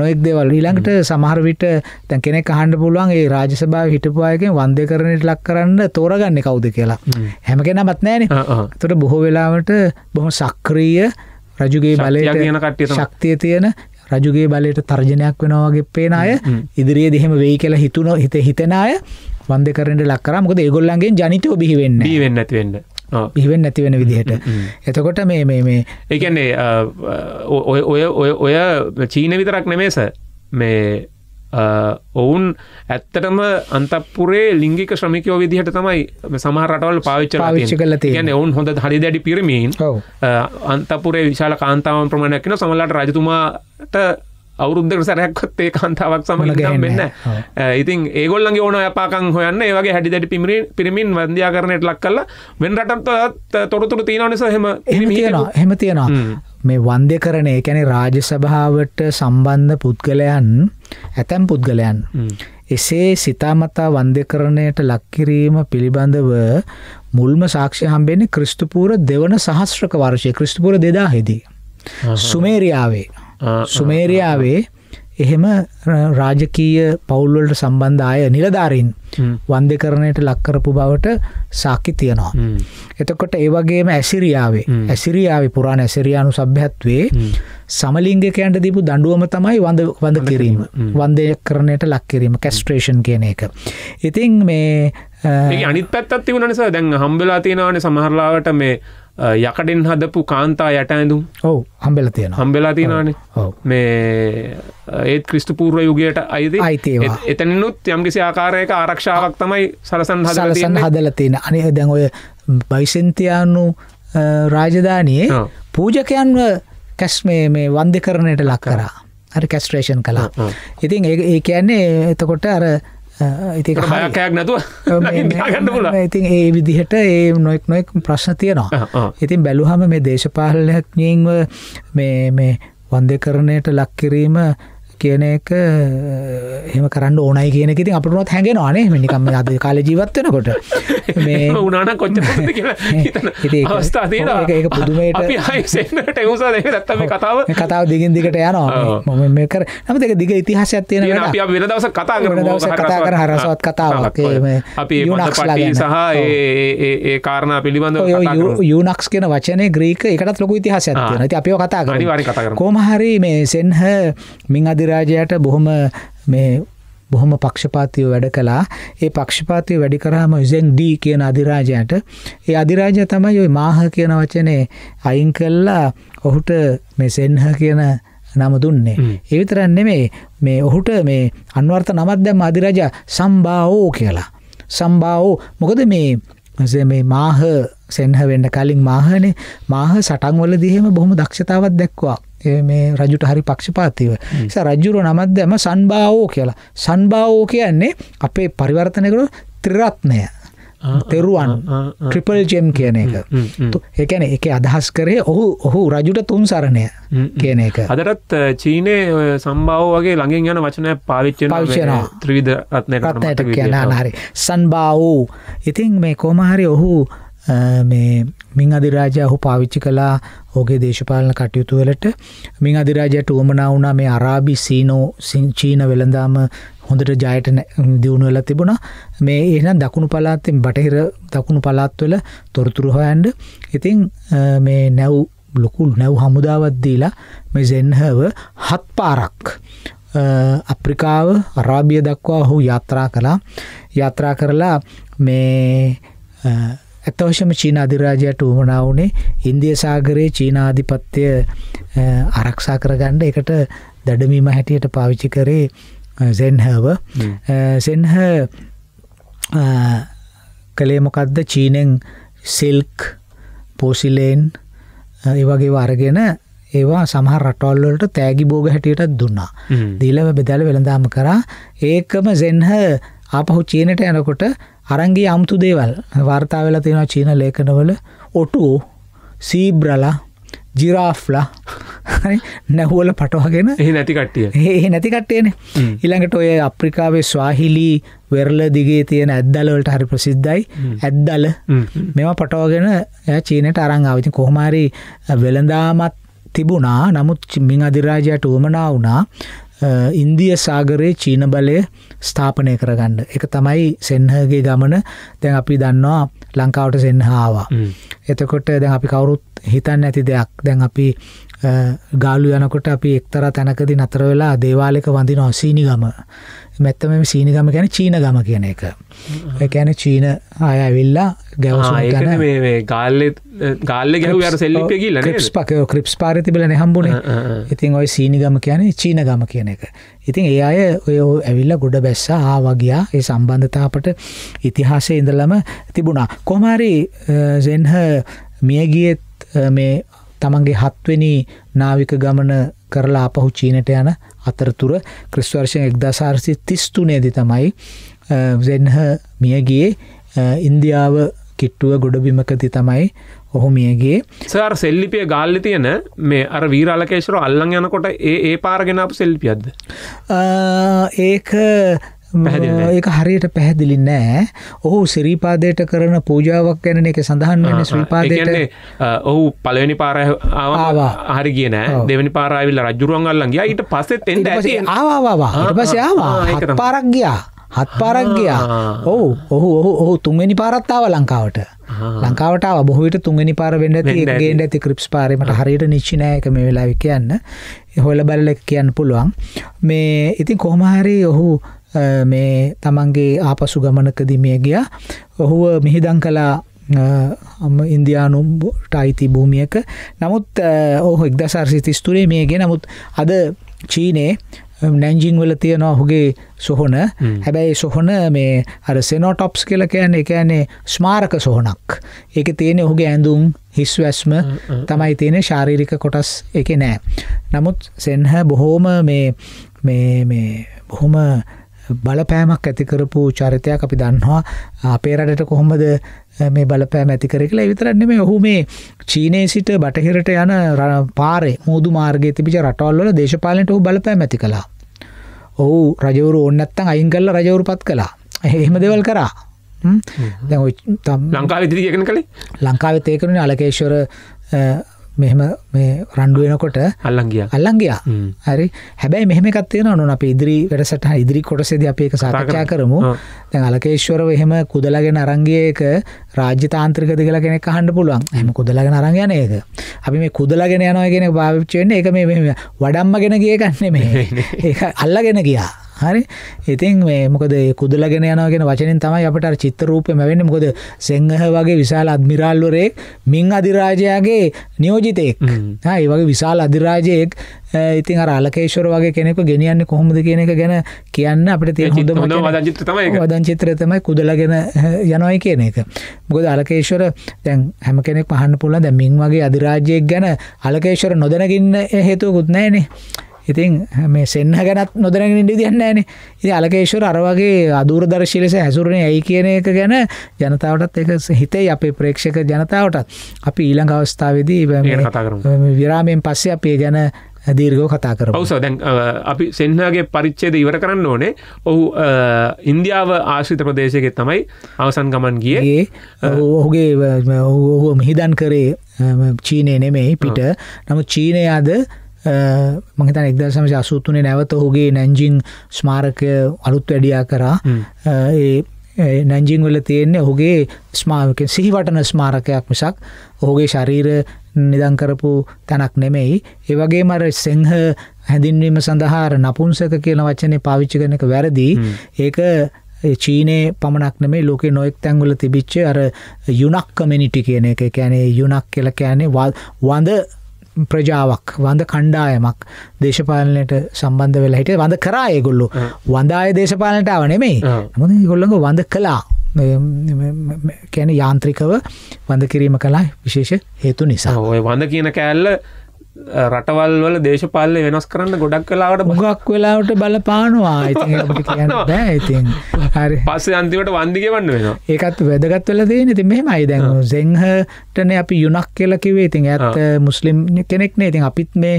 නොෙක් දෙවල් ඊළඟට සමහරවිට තැන් කෙනෙක් අහන්ඩ පුළුවන් ඒ රාජසභාව හිටපුවායකෙන් වන්ද කරනට ලක් කරන්න තෝරගන්න කවුද කියලා හැම කෙන මත්නෑන තොට බොහෝ වෙලාවට බොහොම සක්‍රීය රජුගේ බලය කියන කට්ටිය ශක්තිය තියෙන රජුගේ බලයට තර්ජනයක් වෙනවාගේ පේන අය ඉදිරියේ දෙහෙම වෙයි කියලා හිතුනො හිත හිතෙන අය වන්ද කරට ලක්කරමක ඒගොල්ලන්ගේ ජනිතව බිහිවෙන්න වෙන්නත් වෙන්න පිවෙන් නැතිවෙන විදිහට එතකොට මේ මේ මේ ඒකන්නේ ඔය ඔය ඔය ඔය චීන විතරක් නෙමේස මේ ඔවුන් ඇත්තටම අන්තපපුරේ ලිංගික ශ්‍රමිකයෝ විදිහට තමයි සමහරටවල් පාවිච්ච පාවිච්ච කල යන ඔවුන් හොඳ හරි දැඩි පිරමීන් අන්තපුරේ විශාල කාන්තාවන් ප්‍රමාණයක්න සමල්ලට රජතුමාට අවුරුද්ධක සැරයක්වත් ඒ කාන්තාවක් සමඟ වෙන්න ඉතින් ඒගොල්ලන්ගේ ඕන යපාකං හොයන්න ඒවගේ හැඩි දැඩි පිමිරි පිරිමින් වන්දයාකරණයට ලක් කල්ලා වෙන් රටත් තොරතුරු තියෙනව නිසා හෙම තියෙනවා හෙම තියෙනවා මේ වන්දය කරන ඒකැනෙ රාජ සභාවට සම්බන්ධ පුද්ගලයන් ඇතැම් පුද්ගලයන් එසේ සිතාමතා වන්දකරණයට ලක්කිරීම පිළිබඳව මුල්ම සාක්ෂය හම්බෙන්නේ ක්‍රිස්තුපූර දෙවන සහස්්‍රක වර්ශය ක්‍රිස්තුපුර දෙදා හෙදී. සුමේරියාවේ සුමේරයාවේ එහෙම රාජකීය පවුල්වලට සම්බන්ධ අය නිලධාරීන් වන්ද කරණයට ලක්කරපු බවට සාක්කි තියෙනවා. එතකොට ඒවගේම ඇසිරියාවේ ඇසිරියාව පුරාණ ඇසිරියානු සභ්‍යත්වේ සමලිංගකයන්ට දීපු දඩුවම තමයි වඳ වඳ කිරීම වන්දය කරණයට ලක්කිරීම කැස්ට්‍රේෂන් කියන එක. ඉතින් මේ අනිත් පැත්තත් තිවුණ නිසා දැන් හම්බලා තියෙනවාන සමහරලාවට මේ යකඩෙන් හදපු කාන්තා යට ඇඳුම් ඔව හම්බෙල තියෙන හම්බෙලා තියෙනවාන මේ ඒත් ක්‍රිස්ටපූර්ව යුගයට අයිති අයිති එතනුත් යම්කිසි ආකාරයක ආරක්ෂාවක් තමයි සරසන් හදලසන් හදල තියෙන අනි දැන් ඔය බයිසන්තියානු රාජධානයේ පූජකයන්ව කැස්මේ මේ වන්ද කරණයට ලක් කරා හරි කැස්ට්‍රේෂන් කලා ඉතින් ඒ කියන්නේ එතකොට අර ඉතිකයක් නැතුව ඉතින් ඒ විදිහට ඒ නොෙක් නොෙක් ප්‍රශ්න තියෙනවා ඉතින් බැලුහම මේ දේශපාලනයක්ඥීව මේ වන්දකරණයට ලක්කිරීම කියන එක එහෙම කරන්න ඕනයි කියන එක ඉතින් අපිටවත් හැංගෙනවා නේ මේ නිකන් අද කාලේ ජීවත් වෙනකොට මේ වුණාන කොච්චරද කියලා හිතන අවස්ථා තියෙනවා ඒක ඒක පුදුමයට අපි ආයේ සෙන්නට එමුසා දෙක නැත්තම් මේ කතාව මේ කතාව දිගින් දිගට යනවා මම මේ කර නමුත් ඒක දිග ඉතිහාසයක් තියෙන වැඩක් අපි අපි වෙන දවසක් කතා කරමු දවසක් කතා කර හරසවත් කතාවක් ඒ මේ අපි පටි සහ ඒ ඒ ඒ කාරණා පිළිබඳව කතා කරමු යුනක්ස් කියන වචනේ ග්‍රීක ඒකටත් ලොකු ඉතිහාසයක් තියෙනවා ඉතින් අපිව කතා කරමු කොහොම හරි මේ සෙන්හ මින් අද පෘථිවිරාජයට බොහොම මේ බොහොම පක්ෂපාතියෝ වැඩ කලා ඒ පක්ෂපාතිය වැඩි කරහම විසෙන් ඩී කියන අධිරාජයට ඒ අධිරාජය තමයි ඔයි මාහ කියන වචනේ අයින් කල්ලා ඔහුට මේ සෙන්හ කියන නම දුන්නේ. ඒවිතරන් නෙමේ මේ ඔහුට මේ අන්වර්ථ නමත් දැම් අධිරජ සම්බාවෝ කියලා. සම්බාවෝ මොකද මේ මේ මාහ සෙන්හ වෙන්න කලින් මාහනේ මාහ සටන්වල දිහෙම බොහොම දක්ෂතාවත් දැක්වා. මේ රජුට හරි පක්ෂපාතිව නිසා රජුරෝ නමක් දැම සන්බාවෝ කියලා සන්බාවෝ කියන්නේ අපේ පරිවර්තනය කරු ත්‍රිරත්නය තෙරුවන් ට්‍රිපල් ජෙම් කියන එක ඒකැන එක අදහස් කරේ ඔහු ඔහු රජුට තුන් සරණය කියන එක අදරත් චීනය සම්බාව වගේ ළඟින් යන වචනය පාවිච්ච පාවිච්චන ත්‍රීවිධ රත්නය රත්නයට කියන හරි සන්බාවූ ඉතින් මේ කෝමහරි ඔහු මේ මින් අධිරාජය ඔහු පාවිච්චි කළා ඔහුගේ දේශපාලන කටයුතු වලට මින් අධිරාජයට උවමනා වුණා මේ අරාබි සීනෝ චීන වෙළඳාම හොඳට ජයට දියුණු වෙලා තිබුණා මේ එහෙනම් දකුණු පළාතෙන් බටහිර දකුණු පළාත්වල තොරතුරු හොයන්න ඉතින් මේ නැව් ලොකු නැව් හමුදාවක් දීලා මේ සෙන්හව හත් පාරක් අප්‍රිකාව අරාබිය දක්වා ඔහු යාත්‍රා කළා යාත්‍රා කරලා මේ ඇත්තවශම චීන අධිරාජයට වුවමනා වුණේ ඉන්දිය සාගරයේ චීනාධිපත්‍ය ආරක්ෂා කරගන්න එකට දඩමීම හැටියට පාවිච්චි කරේ සෙන්හව සෙන්හ කළේ මොකක්ද චීනෙන් සිල්ක් පෝසිලේන් ඒවගේ වර්ගෙන ඒවා සමහ රටොල්වලට තෑගි බෝග හැටියටත් දුන්නා දීලව බෙදැල වෙළඳාම කරා ඒකම සෙන්හ ආපහු චීනට යනකොට අරන්ගේ අමුතු දේවල් වර්තා වෙලා තියෙන චීන ලේඛනවල ඔටුවෝ සීබ්‍රලා ජිරාෆ්ලා නැහුවල පටවාගෙන එහි නැතිකට්ටිය ඒ නැතිකට්ටයන ඉළඟට ඔය අප්‍රිකාවේ ස්වාහිලී වෙරල දිගේ තියෙන ඇද්දලවලට හරි ප්‍රසිද්ධයි ඇද්දල මෙම පටවාගෙන ය චීනට අරං ආවිති කොහොමාරි වෙළඳාමත් තිබුණා නමුත් චිම්මිං අධිරාජයට වුවමනා වුණා ඉන්දිය සාගරයේ චීන බලය ස්ථාපනය කරගන්න එක තමයි සෙන්හගේ ගමන දැන් අපි දන්නවා ලංකාවට සෙන්හාවා එතකොට දැන් අපි කවුරුත් හිතන්න ඇති දෙයක් දැන් අපි ගාලු යනකොට අපි එක්තර තැනකදි නතර වෙලා දේවාලෙක වඳිනවා සීනිගම. මෙත්තම මේ සීනිගම කියන්නේ චීන ගම කියන එක. ඒ කියන්නේ චීන අය ඇවිල්ලා ගැවසුම් කරන මේ මේ ගාල්ලේ ගාල්ලේ ගැහුවේ අර සෙල්ලිප් එක ගිල්ලනේ. ක්‍රිප්ස් පකේ ක්‍රිප්ස් පාරේ තිබිලානේ හම්බුනේ. ඉතින් ওই සීනිගම කියන්නේ චීන ගම කියන එක. ඉතින් ඒ අය ඔය ඇවිල්ලා ගොඩ බැස්සා ආවා ගියා. ඒ සම්බන්ධතාව අපට ඉතිහාසයේ ඉඳලම තිබුණා. කොහොම හරි සෙන්හ මියගියත් මේ තමන්ගේ හත්වෙනි නාවික ගමන කරලා අපහු චීනට යන අතරතුර ක්‍රිස්වර්ෂය එක්දාසාර්සි තිස්තුනේදි තමයි සෙන්හ මියගේ ඉන්දියාව කිට්ටුව ගොඩබිමකති තමයි ඔහු මියගේ සර් සෙල්ලිපිය ගාල්ලි තියෙන මේ අර වීරාලකේශර අල්ලං යනකොට ඒ ඒ පාරගෙනපු සෙල්පියද්ද ඒක ඒක හරියට පැහැදිලි නෑ ඔහු සිරීපාදයට කරන පූජාවක් ගැන එක සඳහන් වන්න ශ්‍රීපාදයට ඔහු පලවෙනි පාරආ හරි කියන දෙවනි පාරාවිල්ල රජුරුවන්ගල්ලන්ගේ ඊට පස්සෙත් එ ආවා පස පාරක් ගියා හත් පාරක් ගියා ඔහු ඔහු ඔහු ඔහු තුන්වෙනි පාරත්තාව ලංකාවට ලංකාවට බොහවිට තුන්ගනි පාර වෙන්න ගේට ඇති ක්‍රිප්ස් පාරීමට හරියට නිශ්චිනයක මේ වෙලාවි කියන්න හොල බල්ල කියන්න පුළුවන් මේ ඉතින් කොහමහරි ඔහු මේ තමන්ගේ ආපසු ගමනකදි මිය ගියා ඔහුව මිහිදං කලා ඉන්දයානුම්ට අයිති භූමියක නමුත් ඔහු එක්දසාර්සිතිස්තුරේ මේ ගෙන නමුත් අද චීනයේ නැංජිං වල තියෙනවා හුගේ සොහොන හැබැයි සොහොන මේ අර සෙනෝටොප්ස් කියල කියන්න එකන්නේ ස්මාරක සොහොනක් ඒක තියෙන ඔහුගේ ඇඳුම් හිස්වැස්ම තමයි තියෙන ශාරීරික කොටස් එක නෑ නමුත් සෙන්හ බොහෝම මේ බොහොම බලපෑමක් ඇති කරපු චරිතයක් අපි දන්නවා අපේ රටට කොහොමද මේ බලපෑම ඇති කර කියලා විතරන්නේ මේ ඔහු මේ චීනයේ සිට බටහිරට යන පාරේ මුහුදු මාර්ගයේ තිබිච්ච රටවල් වල දේශපාලනයට ඔහු බලපෑම ඇති කළා. ඔහු රජවරු ඕනේ නැත්තම් අයින් කරලා රජවරුපත් කළා. එහෙම දේවල් කරා. දැන් ඔය ලංකාවේ ඉදිරියට කලේ ලංකාවේ තේකරුනේ අලකේශ්වර මෙහම මේ රණ්ඩු වෙනකොට අල්ලංගිය අල්ලංගිය හරි හැබැයි මෙහම කත්වයන නු අප ඉදිරි වැඩසටහ ඉදිරි කොටසෙද අප එක සාකච්ඡා කරමු තැන් අලකේශ්වරව එහෙම කුදලගෙන අරංගේක රාජ්‍ය තාන්ත්‍රික දෙගල කෙනෙක් හන්න පුළුවන් හම කුදලගෙන අරංගයන ඒක අපි මේ කුදලගෙන යනයගෙන භාවිච්චයෙන් එක මේ වඩම්ම ගෙන ගිය ගන්නේ මේ ඒ අල්ලගෙන ගියා හරි ඉතින් මොකද කුදල ගෙන යනගෙන වචනින් තමයි අපට චිත්ත රූපය මැවෙන්න මොකද සංහ වගේ විශාල අධමිරාල්වරයෙක් මින් අධිරාජයාගේ නියෝජිතයෙක් ඒ වගේ විශාල අධිරාජයෙක් ඉතින් අර අලකේශවර වගේ කෙනෙකු ගෙනියන්නේ කොහොමද කියන එක ගැන කියන්න අපිට තියෙන හොඳම වදන් චිත්‍රය තමයි කුදලගෙන යනවයි කියන එක. මොකද අලකේශවර දැන් හැම කෙනෙක් පහන්න පුළුවන් දැන් මින් වගේ අධිරාජ්‍යයක් ගැන අලකේශවර නොදැනගින්න හේතුවකුත් නැහැනේ. ඉතින් මේ සෙන්න්න ගැනත් නොදැන ඉඩි දන්නන ඉති අලකේශවර අරවගේ අදූරදර්ශී ලෙස හැසුරණය ඇයි කියන එක ගැන ජනතාවටත් එක හිතේ අපේ ප්‍රේක්ෂක ජනතාවටත් අපි ඊළඟ අවස්ථාවදී විරාමෙන් පස්සේ අපේ ගැන දීර්ගෝ කතා කර ඔවස දැන් අපි සෙන්හගේ පරිච්චේද ඉවර කරන්න ඕනේ ඔහු ඉන්දියාව ආශ්‍රිත ප්‍රදේශයක තමයි අවසන් ගමන් ගියගේ ඔහුගේ ඔහු මිහිදන් කරේ චීනය නෙමෙයි පිට නමු චීනයාද මහිත එක්දර්සම ජසූතුනේ නැවත ඔහුගේ නැංජිං ස්මාරක අලුත් වැඩියා කරා ඒ නැංජිංවල තියෙන්නේ ඔහුගේ ස්මාක සිහිවටන ස්මාරකයක් මිසක් ඔහුගේ ශරීර නිදංකරපු තැනක් නෙමෙයි ඒවගේ මර සිංහ හැඳින්වීම සඳහාර නපුන්සක කියන වචනය පාවිච්චි කරනක වැරදිී ඒක චීනයේ පමණක් නෙමේ ලෝක නොයෙක් තැංගල තිබිච්ච අර යුනක් කමිනිටි කියන එක කැනේ යුනක් කියල කෑනේ වඳ ප්‍රජාවක් වඳ කණ්ඩායමක් දේශපාලනයට සම්බන්ධ වෙලා හිට වඳ කරා ඒගොල්ලු වඳාය දේශපාලනට ආව නෙමෙයි මුද ගොල්ලඟ වඳ කලා කැන යාන්ත්‍රිකව වඳ කිරීම කලා විශේෂ හේතු නිසා ඔය වඳ කියන කෑල්ල රටවල් වල දේශපාලය වෙනස් කරන්න ගොඩක් කලාවට බොගක් වෙලාවට බලපානවා ඉති හරි පස්ස අන්තිවට වන්දිග වන්න වෙන ඒකත් වැදගත් වල දේ නති මෙම අයිදැන් සිංහටන අපි යුනක් කියලා කිවේ ඉතින් ඇත් මුස්ලිම් කෙනෙක්නේ ඉතින් අපිත් මේ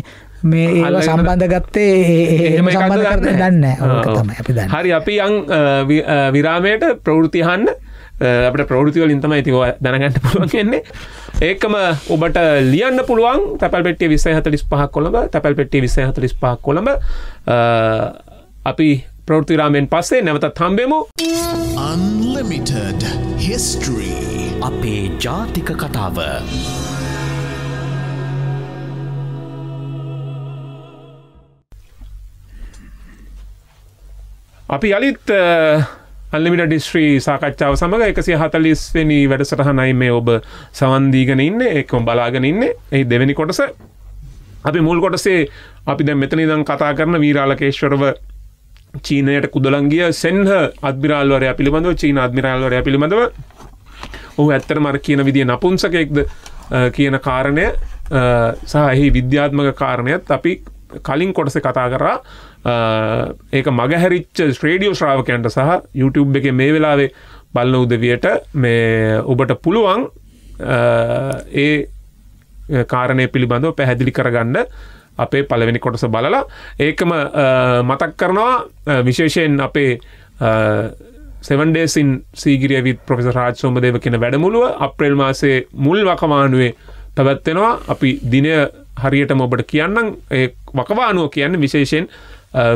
මේ ඒලා සම්බන්ධ ගත්තේ ඒ දන්න ඕක තම අපි දන්න හරි අපි යං විරාමයට ප්‍රවෘතිහන්න අපට ප්‍රෘතිවලින් තමයි තිව දැනගන්න පුළුවන්න්නේ ඒකම ඔබට ලියන්න පුළුවන් තැල් පෙටි විසය හතලිස් පහක් කොළඹ තැල් පෙටි විසය හතලිස් පහක් කොළඹ අපි ප්‍රෘතිරාමෙන් පස්සේ නැවතත් හම්බෙමු අන්ලමිටඩ හිස්ටරී අපේ ජාතික කතාව අපි යළිත් අල්ලිමිට ඩිස්ශ්‍රී සාකච්ඡාව සමඟ එකසි හතලිස්වෙනි වැඩසටහනයි මේ ඔබ සවන්දීගෙන ඉන්න එක්කොම් බලාගෙන ඉන්න ඒ දෙවැනි කොටස අපි මුල් කොටසේ අපි දැ මෙතන දං කතා කරන වීරාලකේශ්වරව චීනයට කුදලංගිය සෙන්හ අධිරාල්වරය පිළිබඳව චීන අධිරාල්වරය පිළිබඳව ඔහු ඇත්තර මර කියන විදිිය නපුන්සකෙක්ද කියන කාරණය සහ එහි විද්‍යාත්මක කාරණයත් අපි කලින් කොටස කතා කරා ඒක මගහැරිච්ච ශ්‍රේඩියෝ ශ්‍රාවකයන්ට සහ YouTube එක මේ වෙලාවේ බලන උදවියට මේ ඔබට පුළුවන් ඒ කාරණය පිළිබඳව පැහැදිලි කරගන්න අපේ පළවෙනි කොටස බලලා ඒකම මතක් කරනවා විශේෂයෙන් අපේ සෙවන්ඩේසින් සීගිරිය විත් පොෆෙස රාජසෝමදේව කියෙන වැඩමුළුව අප්‍රේල් මාසේ මුල් වකවානුවේ පැවැත්වෙනවා අපි දිනය හරියටම ඔබට කියන්නම් ඒ වකවානුව කියන්න විශේෂයෙන්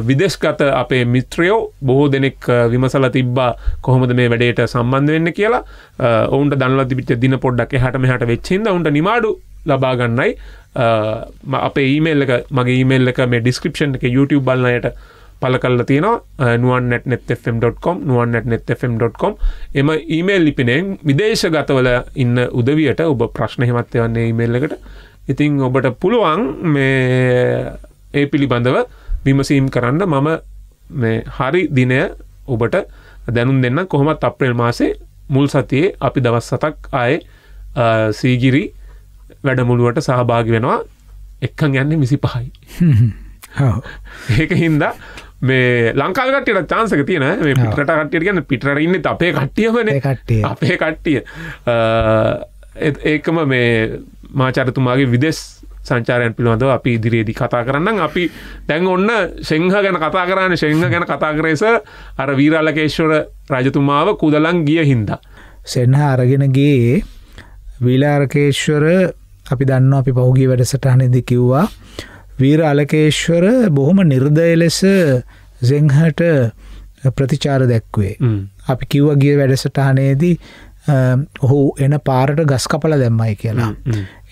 විදේශගත අපේ මිත්‍රයෝ බොහෝ දෙනෙක් විමසල තිබ්බා කොහොමද මේ වැඩේට සම්බන්ධ වෙන්න කියලා ඔවුන්ට දන්ල තිබිට දින පොඩ්ඩක් හටම හට වෙච්චිද උන්ට නිමාඩු ලබාගන්නයි අපේ ඊමේල් එක මගේ ඊමේල් එක මේ ඩිස්ක්‍රපෂන් එක YouTube බලන්නයට පල කල්ල තියෙන නුවන්නැට්නෙත්ම්.com නුවන්නැට්නෙත්ම්.com එම ඊමේල් ලිපිනෙන් විදේශ ගතවල ඉන්න උදවියට ඔබ ප්‍රශ්න හෙමත්ය වන්නේ ඊමේල් එකට ඉතිං ඔබට පුළුවන් මේ ඒ පිළිබඳව විමසීම් කරන්න මම හරි දිනය ඔබට දැනුම් දෙන්න කොහොමත් අප්‍රේල් මාසේ මුල් සතියේ අපි දවස් සතක් ආය සීගිරි වැඩමුළුවට සහභාගි වෙනවා එක්කන් යන්නේ මිසි පහයි ඒක හින්දා මේ ලංකාලට චාන්සක තියන මේ පිට කට්ටිය ගන්න පිටර ඉන්න අපේ කට්ටියමන කට්ටිය අපේ කට්ටිය ඒකම මේ මාචරතුමාගේ විදෙස් සංචාරයන් පිළිබඳව අපි ඉදිරියේදී කතා කරන්න අපි දැන් ඔන්න සිංහ ගැන කතා කරන්න සිංහ ගැන කතා කරේස අර වීරාලකේශ්වර රජතුමාව කුදලන් ගිය හින්දා. සෙන්හ අරගෙනගේ වීලාරකේශ්වර අපි දන්න අපි පහුගේ වැඩසටහනෙදි කිව්වා. වීර අලකේශ්වර බොහොම නිර්දය ලෙස සිංහට ප්‍රතිචාර දැක්වේ. අපි කිව්ව ගිය වැඩසටහනේදී ඔහු එන පාරට ගස් කපල දැම්මයි කියලා.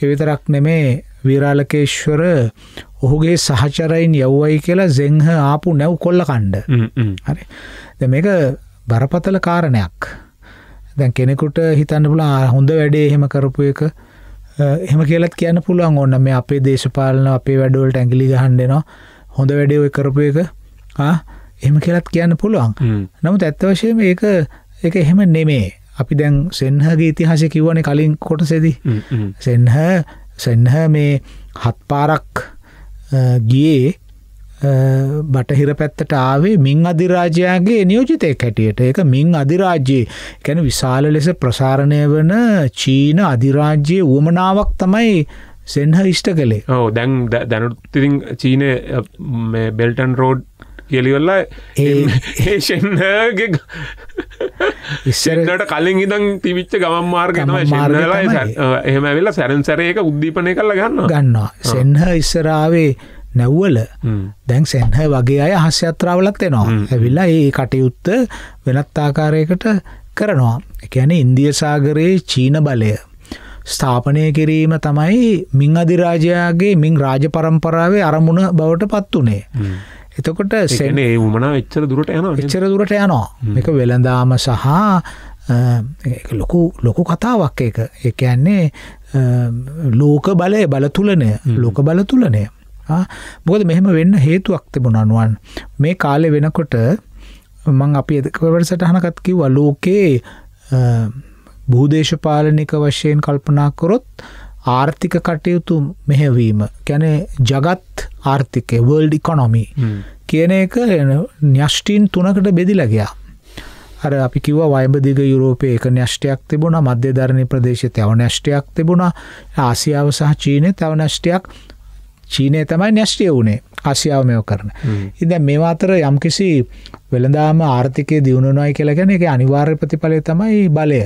එවිතරක් නෙමේ විරාලකේශ්වර ඔහුගේ සහචරයින් යව්වයි කියලා සෙංහ ආපු නැව් කොල්ල කණ්ඩ හරි ද මේක බරපතල කාරණයක් දැන් කෙනෙකුට හිතන්න පුළ හොඳ වැඩේ එහෙම කරපු එක එහම කියලත් කියන්න පුළුවන් ඔන්න මේ අපේ දේශපාලන අපේ වැඩුවලට ඇගිලි ගහන්ඩෙනවා හොඳ වැඩේ ඔය කරපු එක එහෙම කියලත් කියන්න පුළුවන් නමුත් ඇත්තවශයම ඒක එක එහෙම නෙමේ අපි දැන් සෙන්හගේ ඉතිහාස කිව්වන කලින් කොටසෙදී සෙන්හ සැන්හ මේ හත්පාරක් ගියේ බටහිර පැත්තට ආවේ මින් අධිරාජයාගේ නියෝජිතයක් හැටියට ඒක මින් අධිරාජ්‍යයේ කැන විශාල ලෙස ප්‍රසාරණය වන චීන අධිරාජ්‍යයේ වුවමනාවක් තමයි සෙන්හ ඉෂ්ට කළේ ඕ දැන් දැනුත්තිරින් චීන බෙල්ටන් රෝඩ් ගෙලිවෙල්ලා ඒ ෂෙන්ගේ ඉස්සරට කලින් ඉදන් තිවිච්ච ගමන් මාර්ගන එහෙම වෙලා සැරන් සැරයක උද්දීපනය කළ ගන්න ගන්නවා සෙන්හ ඉස්සරාවේ නැව්වල දැන් සැන්හ වගේ අය හස්්‍යත්‍රාවලත් එනවා ඇවිල්ලා ඒ කටයුත්ත වෙනත් ආකාරයකට කරනවා එකැන ඉන්දිය සාගරයේ චීන බලය ස්ථාපනය කිරීම තමයි මින් අධිරාජයාගේ මින් රාජ පරම්පරාවේ අරමුණ බවට පත් වනේ. එතකොට සෙනේ උමනා එච්චර දුරට යනවා එච්චර දුරට යනවා එක වෙළඳාම සහ ලොකු ලොකු කතාවක් එක එකන්නේ ලෝක බලය බලතුලනය ලෝක බලතුලනය බොද මෙහෙම වෙන්න හේතුවක් තිබුණ අනුවන් මේ කාලෙ වෙනකොට මං අපි එදකවට සටහනකත් කිව්වා ලෝකයේ භූදේශපාලනික වශයෙන් කල්පනා කොරොත් ආර්ථික කටයුතු මෙහෙවීම ගැනේ ජගත් ආර්ථිකය වර්ල්ඩ් ඉකොනොමි කියන එක න්‍යෂ්ටීන් තුනකට බෙදිලා ගියා අර අපි කිව වයබදිග යුරෝපය එක න්‍යෂ්ටයක් තිබුණ මධ්‍ය ධරණය ප්‍රදේශ තැව නැෂ්ටයක් තිබුණ ආසියාව සහ චීනය තැව නැෂ්ටයක් චීනය තමයි නැෂ්ටිය වුණේ ආසියාව මෙෝ කරන. ඉද මේ අතර යම්කිසි වෙළඳාම ආර්ථිකය දියුණුවයි කියලා ගැන එක අනිවාර්ය ප්‍රතිඵලය තමයි බලය.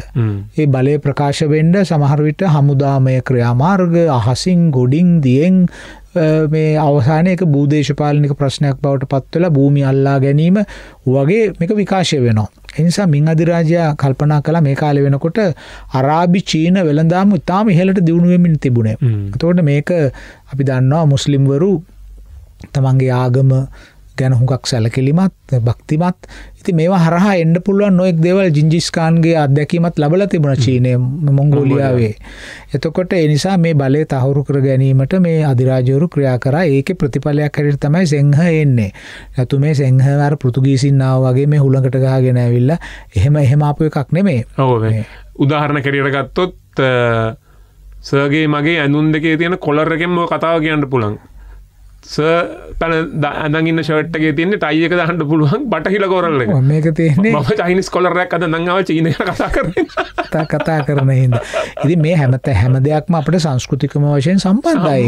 ඒ බලය ප්‍රකාශ වෙන්න සමහර විට හමුදාමය ක්‍රියාමාර්ග අහසින් ගොඩින් දියෙන් මේ අවසානයක භූදේශපාලනික ප්‍රශ්නයක් බවට පත්වල භූමි අල්ලා ගැනීම වගේ මේක විකාශය වෙනවා. එනිසා මින් අධිරාජයා කල්පනා කළ මේ කාලෙ වෙනකොට අරාබි චීන වෙළඳාම ඉතාම ඉහලට දියුණුවමින් තිබුණේ. තෝට මේක අපි දන්නවා මුස්ලිම්වරු තමන්ගේ ආගම ගැන හුඟක් සැලකිලිමත් භක්තිමත් ඉති මේවා හරහා එන්ඩ පුළුවන් නොෙක් දෙවල් ජිංජිස්කාන්ගේ අත්දැකීමත් ලබල තිබුණ චීනය මොංගෝලියාවේ. එතකොට එනිසා මේ බලය තහුරු කර ගැනීමට මේ අධිරාජවරු ක්‍රියා කරා ඒක ප්‍රතිඵලයක් හැට තමයි සංහ එන්නේ. නැතු මේ සංහවර පෘතුගීසින්නාව වගේ මේ හුළඟට ගාගෙන ඇවිල්ල එහෙම එහෙම අප එකක් නෙමේ උදාහරණ කෙරට ගත්තොත් සගේ මගේ ඇඳුන් දෙකේ තියෙන කොලරකෙන්ම කතාව කියන්න පුළන් ස තන දන්න ෂට්ගේ තියන්නේ ටයික දහන්න පුළුවන් පටහිල කොරල්ල මේක තියන්නේ ම චයිනිස් කොලරයක් අද නංාව චීන කතා කර කතා කරන හිද ඉදි මේ හැමත හැම දෙයක්ම අපට සංස්කෘතිකම වශයෙන් සම්බන්ධයි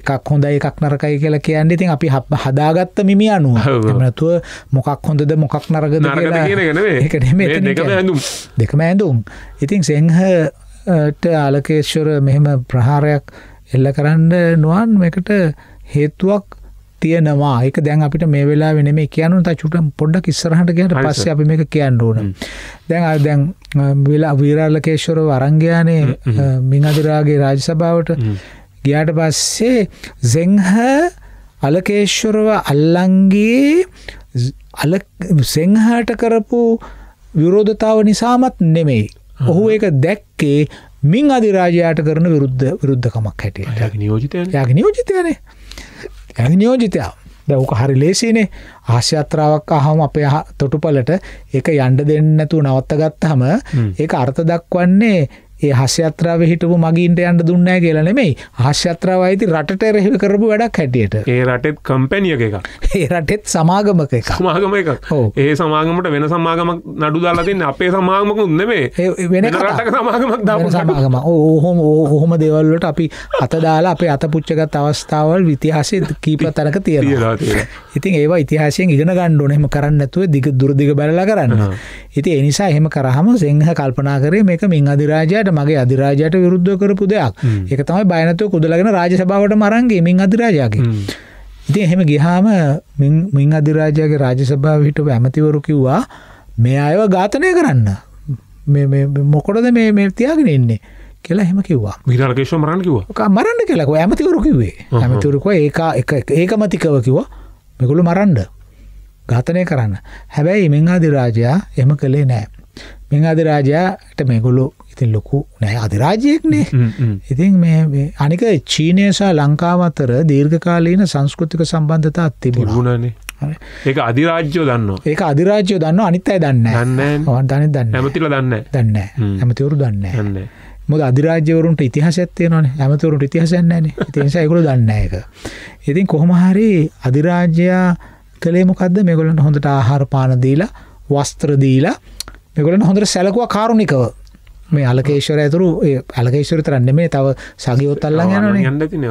එකක් හොඳයි එකක් නරකයි කියලා කියන්න ඉතින් අපි හප හදාගත්ත මිමි අනුව මනතුව මොකක් හොඳද මොකක් නරග දෙකම ඇඳුම් ඉතින් සිංහට ආලකේශ්වර මෙහෙම ප්‍රහාරයක් එල්ල කරන්න නුවන් එකට හේතුවක් තියෙනවා. ඒක දැන් අපිට මේ වෙලාවේ නෙමෙයි කියන්න ඕන. තා චුට්ට පොඩ්ඩක් ඉස්සරහට ගියාට පස්සේ අපි මේක කියන්න ඕන. දැන් අර දැන් විලා වීරාලකේශ්වර වරංගයානේ මිංඅදිරාගේ රාජසභාවට ගියාට පස්සේ සෙන්හ අලකේශ්වරව අල්ලංගේ අල සෙන්හට කරපු විරෝධතාව නිසාමත් නෙමෙයි. ඔහු ඒක දැක්කේ මින් අධිරාජයාට කරන විරුද්ධ විරුද්ධකමක් හැටියට. යාගේ නියෝජිතයනේ. යාගේ නියෝජිතයනේ. එකඟ නියෝජිතයා. දැන් ඕක හරි ලේසියනේ. ආශ්‍යාත්‍රාවක් ආවම අපේ තොටුපළට ඒක යන්න දෙන්නේ නැතුව නවත්ත ගත්තාම ඒක අර්ථ දක්වන්නේ ඒ හස්‍යත්‍රාව හිටපු මගින්ට යන්න දුන්නෑ කියලා නෙමෙයි හස්‍යත්‍රාව අයිති රට එරෙහි කරපු වැඩක් හැටියට ඒ රටෙත් කම්පැනිය එකක් ඒ රටෙත් සමාගමක එක සමාගම එක ඒ සමාගමට වෙන සමාගමක් නඩු දාලතින්න අපේ සමාගමක උන්නෙමේ වෙන රටක සමාගමක් සමාගම ඕහොම ඕහොම දෙවල්ලට අපි අත දාලා අපේ අත පුච්චගත් අවස්ථාවල් විතිහාසය කීප තැනක තියෙනවා ඉතින් ඒවා ඉතිහාසයෙන් ඉගෙන ගණ්ඩුවන එම කරන්නතුව දිග දුරදිග බැලලා කරන්න ඉති එනිසා එහෙම කරහම සිංහ කල්පනා කරේ මේක මින් අධිරාජයට මට මගේ අධිරාජයට විරුද්ධ කරපු දෙයක් එක තමයි බයනතව කුදලගෙන රාජ සභාවට මරන්ගේ මින් අධිරාජාගේ ඉතින් එහෙම ගිහාම මින් අධිරාජයාගේ රාජ සභාව හිටපු ඇමතිවරු කිව්වා මේ අයව ඝාතනය කරන්න මොකොටද මේ මේ තියාගෙන එන්නේ කියලා හෙම කිව්වා මිරර්ගේශ මරන්න කිවවා මරන්න කියලක ඇමතිවරු කිවේ ඇමතිවරුක ඒ ඒක මතිකව කිව්වා මෙකුළු මරන්ඩ ඝාතනය කරන්න හැබැයි මෙං අධිරාජයා එම කළේ නෑ මෙන් අධිරාජයාට මේගොලු ඉතින් ලොකු නෑ අධිරාජයෙක්නේ ඉතින් මේ අනික චීනයසා ලංකාව අතර දීර්ඝකාලීන සංස්කෘතික සම්බන්ධතා තිබුණනේ ඒක අධිරාජ්‍යෝ දන්න ඒක අධිරාජ්‍යෝ දන්න අනිත් අයි දන්න දන දන්න ඇමතිල දන්න දන්න ඇමතිවරු දන්න මොද අධිරාජ්‍යවරුන්ට ඉතිහසත්යයන ඇමතවරුට ඉතිහසන්නන තිනිසයකුළු දන්න එක ඉතින් කොහොමහරි අධිරාජ්‍යයා කළේ මොකක්ද මෙගොලන් හොඳට ආහාර පානදීලා වස්ත්‍රදීලා මෙගොලන් හොඳට සැලකුව කාරුණිකව මේ අලකේශ්වර ඇතුරු අලකේශ්වර තරන්න මේ තව සගියොත් අල්ලන් යන යන්නතින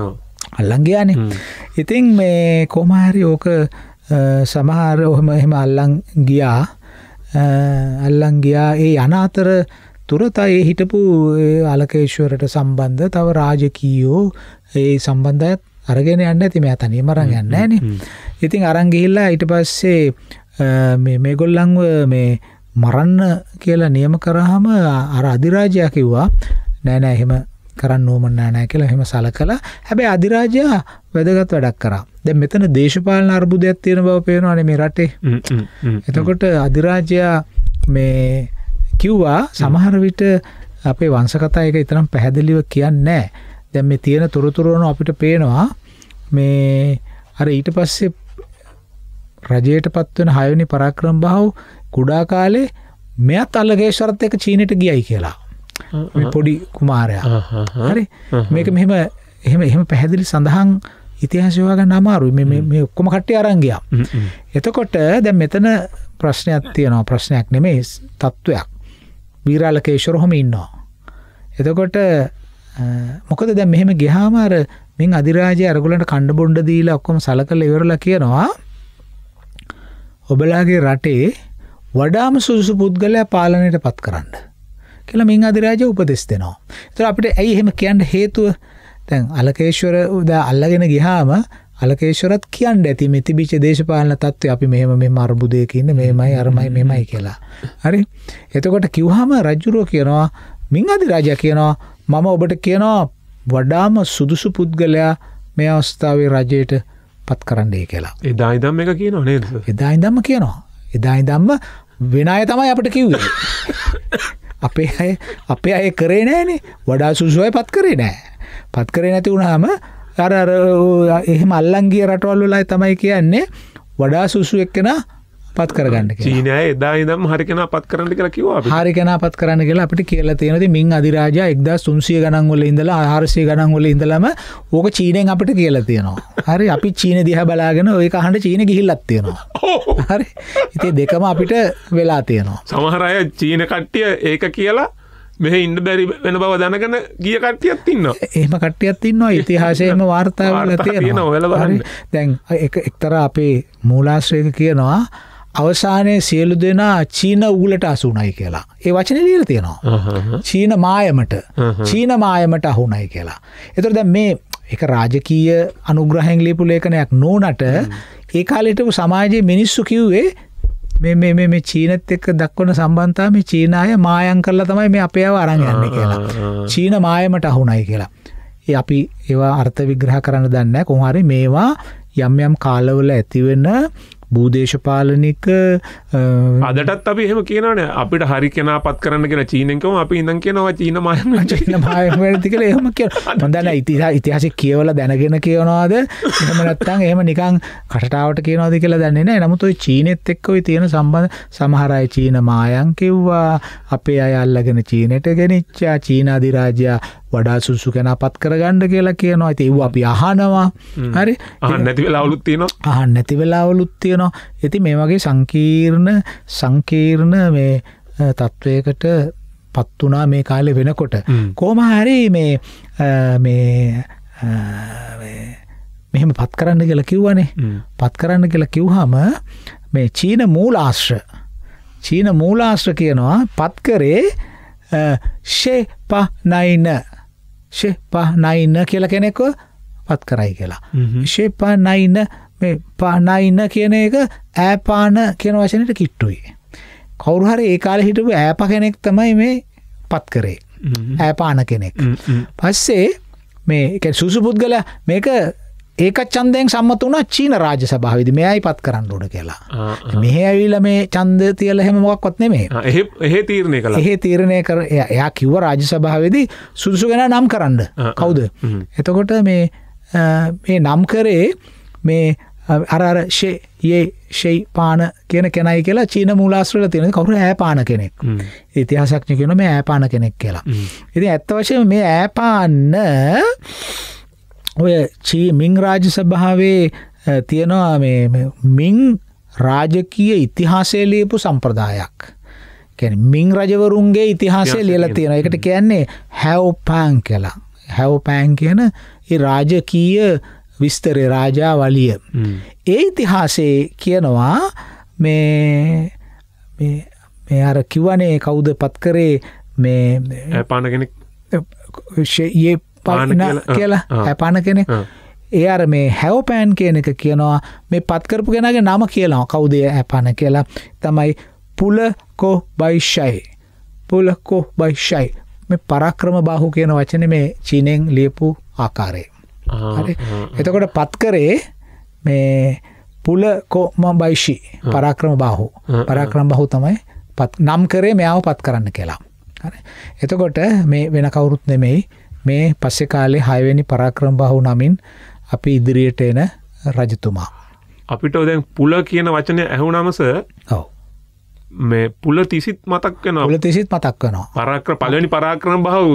අල්ලංගයාන ඉතින් මේ කොමහරි ඕක සමහර ඔහම එහෙම අල්ලං ගියා අල්ලං ගියා ඒ යන අතර තුරතා ඒ හිටපු අලකේශ්වරට සම්බන්ධ තව රාජකීයෝ ඒ සම්බන්ධයත් අරගෙන යන්න ඇති මෙයා තනීම අරන් යන්න න ඉතින් අරංගිහිල්ලා ඊට පස්සේ මේගොල්ලංව මේ මරන්න කියලා නියම කරාම අර අධිරාජයා කිව්වා නෑ නෑ එහෙම කරන්න ඕම නෑ නෑ කියලා එහෙම සලකලා හැබැයි අධිරාජයා වැදගත් වැඩක් කරා. දැන් මෙතන දේශපාලන අර්බුදයක් තියෙන බව පේනවානේ මේ රටේ. එතකොට අධිරාජයා මේ කිව්වා සමහර විට අපේ වංශ කතා එක ඊතරම් පැහැදිලිව කියන්නේ නෑ. දැන් මේ තියෙන තොරතුරු අපිට පේනවා මේ අර ඊට පස්සේ රජයට පත්වන හයවනි පරාක්‍රම බහව් කුඩා කාලේ මෙයත් අල්ලගේශරත් එක චීනට ගියයි කියලා පොඩි කුමාරයා හරි මේක මෙම එහෙම එහෙම පැහැදිලි සඳහන් ඉතිහාසයවාග නමාරු මේ ඔක්කොම කට්ටි අරංගයා එතකොට දැ මෙතන ප්‍රශ්නයක් තියනවා ප්‍රශ්නයක් නෙමේ තත්ත්වයක් බීරාලකේශර හොම ඉන්නවා එතකොට මොකද දැ මෙහෙම ගෙහාමාර මෙ අධිරාජය අරගුලට කණ්ඩ බොන්්ඩ දීලා ඔක්කොම සලකල ඉවරල කියනවා ඔබලාගේ රටේ වඩාම සුදුසු පුද්ගලයා පාලනයට පත් කරන්න. කියලා මින් අධිරාජ උපදෙස් දෙනවා. තර අපිට ඇයි එහෙම කියන්න හේතුව තැන් අලකේශ්වර උද අල්ලගෙන ගිහාම අලකේශ්වරත් කියන්න ඇති මෙතිබිච දේශපාලන තත්ත්ව අපි මෙහම මේ මර්බුදයකන්න මේමයි අරමයි මෙමයි කියලා. හරි එතකොට කිව්හම රජ්ජුරුව කියනවා මින් අධිරාජ කියනවා මම ඔබට කියනවා වඩාම සුදුසු පුද්ගලයා මේ අවස්ථාවේ රජයට පත් කරන්නේ කියලා. එදා ඉදම් එක කියනවා නේද. එදා ඉදම්ම කියනවා. එදා ඉදම්ම වෙන අය තමයි අපට කිව්වේ. අපේ අය අපේ අය කරේ නෑනේ වඩා සුසුවයි පත් කරේ නෑ. පත් කරේ නැති වුණාම අර එහෙම අල්ලංගිය රටවල් වලයි තමයි කියන්නේ වඩා සුසු එක්කෙනා පත් කරගන්න චීනය එදා ඉදම් හරිකෙන පත් කරන්න කියලා කිව හරිකෙන පත් කරන්න කියලා අපට කියලා තියෙනති මින් අධිරාජ එක්ද සුන්සිය ගණන්වල ඉඳලා ආහාරසය ගණන්වල ඉඳලම ඕක චීනයෙන් අපට කියලා තියෙනවා හරි අපි චීන දිහ බලාගෙන ඔය අහන්ට චීන ගිහිල්ලත් තියෙනවා හරි ඉතිේ දෙකම අපිට වෙලා තියෙනවා සමහරය චීන කට්ටිය ඒක කියලා මෙහ ඉන්ඩ බැරි වෙන බව දැනගෙන ගිය කට්ටියත් ඉන්න ඒම කට්ටියත් ඉන්නවා ඉතිහාසයම වාර්තාවල තියෙන ඔල දැන් එක්තර අපේ මූලාශ්‍රයක කියනවා අවසානයේ සියලු දෙනා චීන උගලට අසුනයි කියලා. ඒ වචන ලියල තියෙනවා. චීන මායමට චීන මායමට අහුනයි කියලා. එතර දැ මේ එක රාජකීය අනුග්‍රහන් ලිපු ලේඛනයක් නෝනට ඒ කාලෙට සමාජයේ මිනිස්සු කිව්වේ මේ මේ චීනත් එක්ක දක්වන සම්බන්තා මේ චීනාය මායන් කරලා තමයි මේ අපේ අව අරන් යන්න කියලා. චීන මායමට අහුනයි කියලා. ඒ අපි ඒවා අර්ථ විග්‍රහ කරන්න දන්න කොහරි මේවා යම් යම් කාලවල ඇතිවෙන භූදේශපාලනික අදටත් අපි එහෙම කියනන අපිට හරි කෙන පත් කරන්න කියෙන චීනකම අපි ඉඳන් කියනවා චීන මය චීන මයතිකල එහෙම කිය හොඳන ඉතිහා ඉතිහාස කියවල දැනගෙන කියනවාද එමනත්තන් එහෙම නිකං කටාවට කියනවාද කියලා දැන්නේ නමුතු චීනෙත් එක්කව තියෙන සම්බඳ සමහරයි චීන මායන් කිව්වා අපේ අය අල්ලගෙන චීනට ගෙනනිච්චා චීන අධිරාජයා වඩා සුසු කෙන පත් කරගණ්ඩ කියලා කියනවා ඇති ඒව අපි අහනවා හරි නැති වෙලාවලුත් තියෙන අහන් නැති වෙලාවලුත් තියෙනවා ඇති මේ වගේ සංකීර්ණ සංකීර්ණ මේ තත්ත්වයකට පත්වනා මේ කාලෙ වෙනකොට කෝම හරි මේ මේ මෙහෙම පත් කරන්න කියලා කිව්වනේ පත් කරන්න කියලා කිව්හම මේ චීන මූලාශ්‍ර චීන මූලාශ්‍ර කියනවා පත්කරේ ෂේපනයින ශෙපනයින්න කියල කෙනෙක්ව පත් කරයි කියලා. ශෙපනයින්න පනයින්න කියන එක ඇපාන කියන වශනයට කිට්ටුයි. කවුරුහර ඒ කාල හිටපු ඇප කෙනෙක් තමයි මේ පත් කරේ ඇපාන කෙනෙක්. පස්සේ මේ සුසු පුද්ගල මේක ඒක චන්දයෙන් සම්මත වුණ චීන රාජ සභාවිදි මෙයයි පත් කරන්න ඕඩ කියලා මෙහ ඇවිල මේ චන්ද තියල හෙම මොක්වත් නෙමේ එහ තීරණය කළ එහ තීරණය කර එයා කිව්ව රාජ සභාවේදී සුදුසු ගෙන නම් කරන්න කවුද එතකොට මේ මේ නම් කරේ මේ අරර ෂේ ඒ ෂෙයි පාන කියන කෙනයි කියලා චීන මුලාස්ත්‍රල තියෙන කවුරු ඇපාන කෙනෙක් ඉතිහාසක්ඥ කියන මේ ඇපාන කෙනෙක් කියලා ඉති ඇත්ත වශයෙන් මේ ඇපාන්න ඔය චී මිං රාජ සභාවේ තියෙනවා මිං රාජකීය ඉතිහාසය ලියපු සම්ප්‍රදායක්. මිං රජවරුන්ගේ ඉතිහාසය ලියල තියෙන එකට කියන්නේ හැව්පෑන් කලා. හැව්පෑන් කියන රාජකීය විස්තරය රාජා වලිය. ඒ ඉතිහාසේ කියනවා මේ මේ අර කිවනේ කවුද පත්කරේ මේ පානගෙනෙක් ඒ හැපාන කියලා හැපාන කෙනෙක් ඒ අර මේ හැවපෑන් කියන එක කියනවා මේ පත්කරපු කෙනගේ නම කියනවා කවුදේ හැපන කියලා තමයි පුලකෝ බයිෂයි පුලකෝ බයිෂයි මේ පරක්‍රම බාහු කියන වචන මේ චීනෙන් ලියපු ආකාරය හරි එතකොට පත්කරේ මේ පුලකෝම බයිෂි පරාක්‍රම බාහු පරාක්‍රම බහු තමයි නම් කරේ මෙයාව පත් කරන්න කියලා එතකොට මේ වෙන කවුරුත් නෙමෙයි මේ පස්සෙ කාලේ හයවැනි පරාක්‍රම බහු නමින් අපි ඉදිරියට එන රජතුමා. අපිට දැන් පුල කියන වචනය ඇහුනමස ඔව මේ පුල තිසිත් මතක් වෙන පුල තිසිත් මතක් වනවා පරාක්‍ර පලනි පරාක්‍රම බහු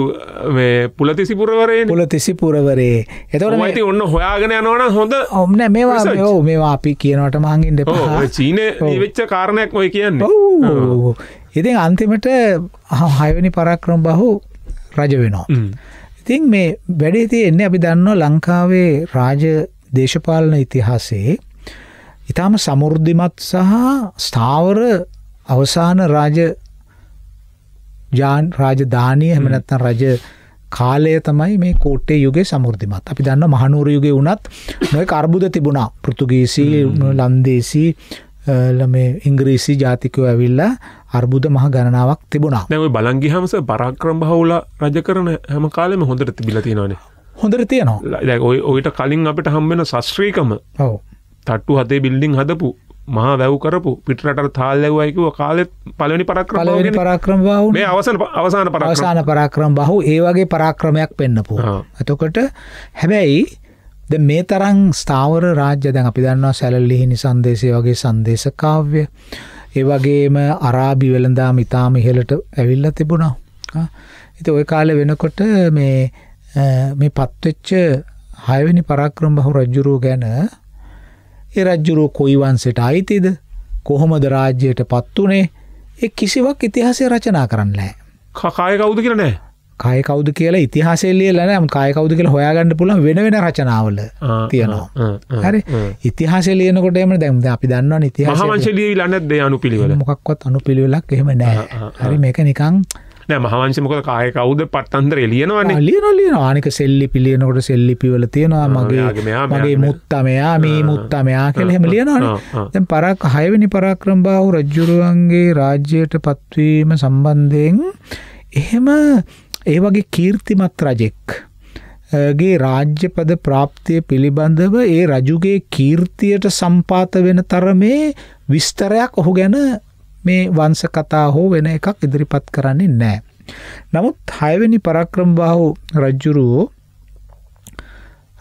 මේ පුල තිසි පුරවරේ පුල තිසි පුරවරේ එතවට මති ඔන්න හොයාගෙන යනවන හොඳ ඔන්න මේවා යෝ මේවා අපි කියනවට මහගින් දෙප චීන වෙච්ච කාරණයක් ඔය කියන්න ඉතින් අන්තිමට හයවැනි පරාක්‍රම බහු රජ වෙනවා ඉතින් මේ වැඩේ තියෙන්නේ අපි දන්නවා ලංකාවේ රාජ දේශපාලන ඉතිහාසයේ ඉතාම සමෘද්ධිමත් සහ ස්ථාවර අවසාන රාජ ජාන් රාජධානය එහෙම නැත්නම් රජ කාලය තමයි මේ කෝට්ටේ යුගේ සමෘද්ධිමත්. අපි දන්න මහනුවර යුගේ වුණත් නොයෙක් අර්බුද තිබුණා. පෘතුගීසි, ලන්දේසි, මේ ඉංග්‍රීසි ජාතිකව ඇවිල්ලා අර්බුද මහ ගණනාවක් තිබුණා දැම බලංගි හමස පරාක්‍රම් හවුල රජ කරන හැම කාලෙම හොඳට තිබිලතිනවානේ හොඳර තියනවා ඔය ඔයට කලින් අපට හම්බෙන සස්ශ්‍රීකම ඔව තට්ටු හතේ බිල්ඩිං හදපු මහා වැැව් කරපු පිටරට තාල් ලැවයිකිව කාලෙත් පලනි පරක්‍රම පරාක්‍රම බහු මේ අවසන අවසාන පරසාන පරාක්‍රම බහු ඒවගේ පරාක්‍රමයක් පෙන්න්නපු. ඇතකොට හැබැයි ද මේ තරං ස්ථාවර රාජ්‍ය දැන් අපි දන්නවා සැලල්ලිහි නිසන්දේශය වගේ සංදේශ කාව්‍ය ඒ වගේම අරාබි වෙළඳාම ඉතාම ඉහළට ඇවිල්ලා තිබුණා. ඉතින් ওই කාලේ වෙනකොට මේ මේ පත්වෙච්ච 6 වෙනි පරාක්‍රමබහු රජුරෝ ගැන ඒ රජුරෝ කොයි වංශයට ආйти කොහොමද රාජ්‍යයට පත් උනේ ඒ කිසිවක් ඉතිහාසය රචනා කරන්න නැහැ. කකාය කවුද කියලා නැහැ. කය කවුද කියලා ඉතිහාසෙල්ලිය ලන කාය කවුද කියලා හොයාගන්න පුළන් වෙන වෙන රචනාවල තියෙනවා හරි ඉතිහාසෙලියනකොට එම දැම් අපි දන්න ඉතිහාසලිය ලන්නද අනු පිළිවල මොක්වත් අනු පිළිවෙලක් එහෙම නෑ හරි මේක නිකං නෑ මහවංශමක කාය කවුද පත්තන්දර එලියනවන ලියන ලියන ආනික සෙල්ලි පිලියනකොට සෙල්ලිපිවල තියෙනවා මගේ මගේ මුත්තමයා මේ මුත්තමයා කෙළහෙම ලියනවන තැන් පරක් හයවැනි පරාක්‍රම්භාව රජ්ජුරුවන්ගේ රාජ්‍යයට පත්වීම සම්බන්ධයෙන් එහෙම ඒ වගේ කීර්තිමත් රජෙක් ගේ රාජ්‍යපද ප්‍රාප්තිය පිළිබඳව ඒ රජුගේ කීර්තියට සම්පාත වෙන තරමේ විස්තරයක් ඔහු ගැන මේ වංස කතා හෝ වෙන එකක් ඉදිරිපත් කරන්නේ නෑ. නමුත් හයවෙනි පරක්‍රම්බාහු රජ්ජුරුවෝ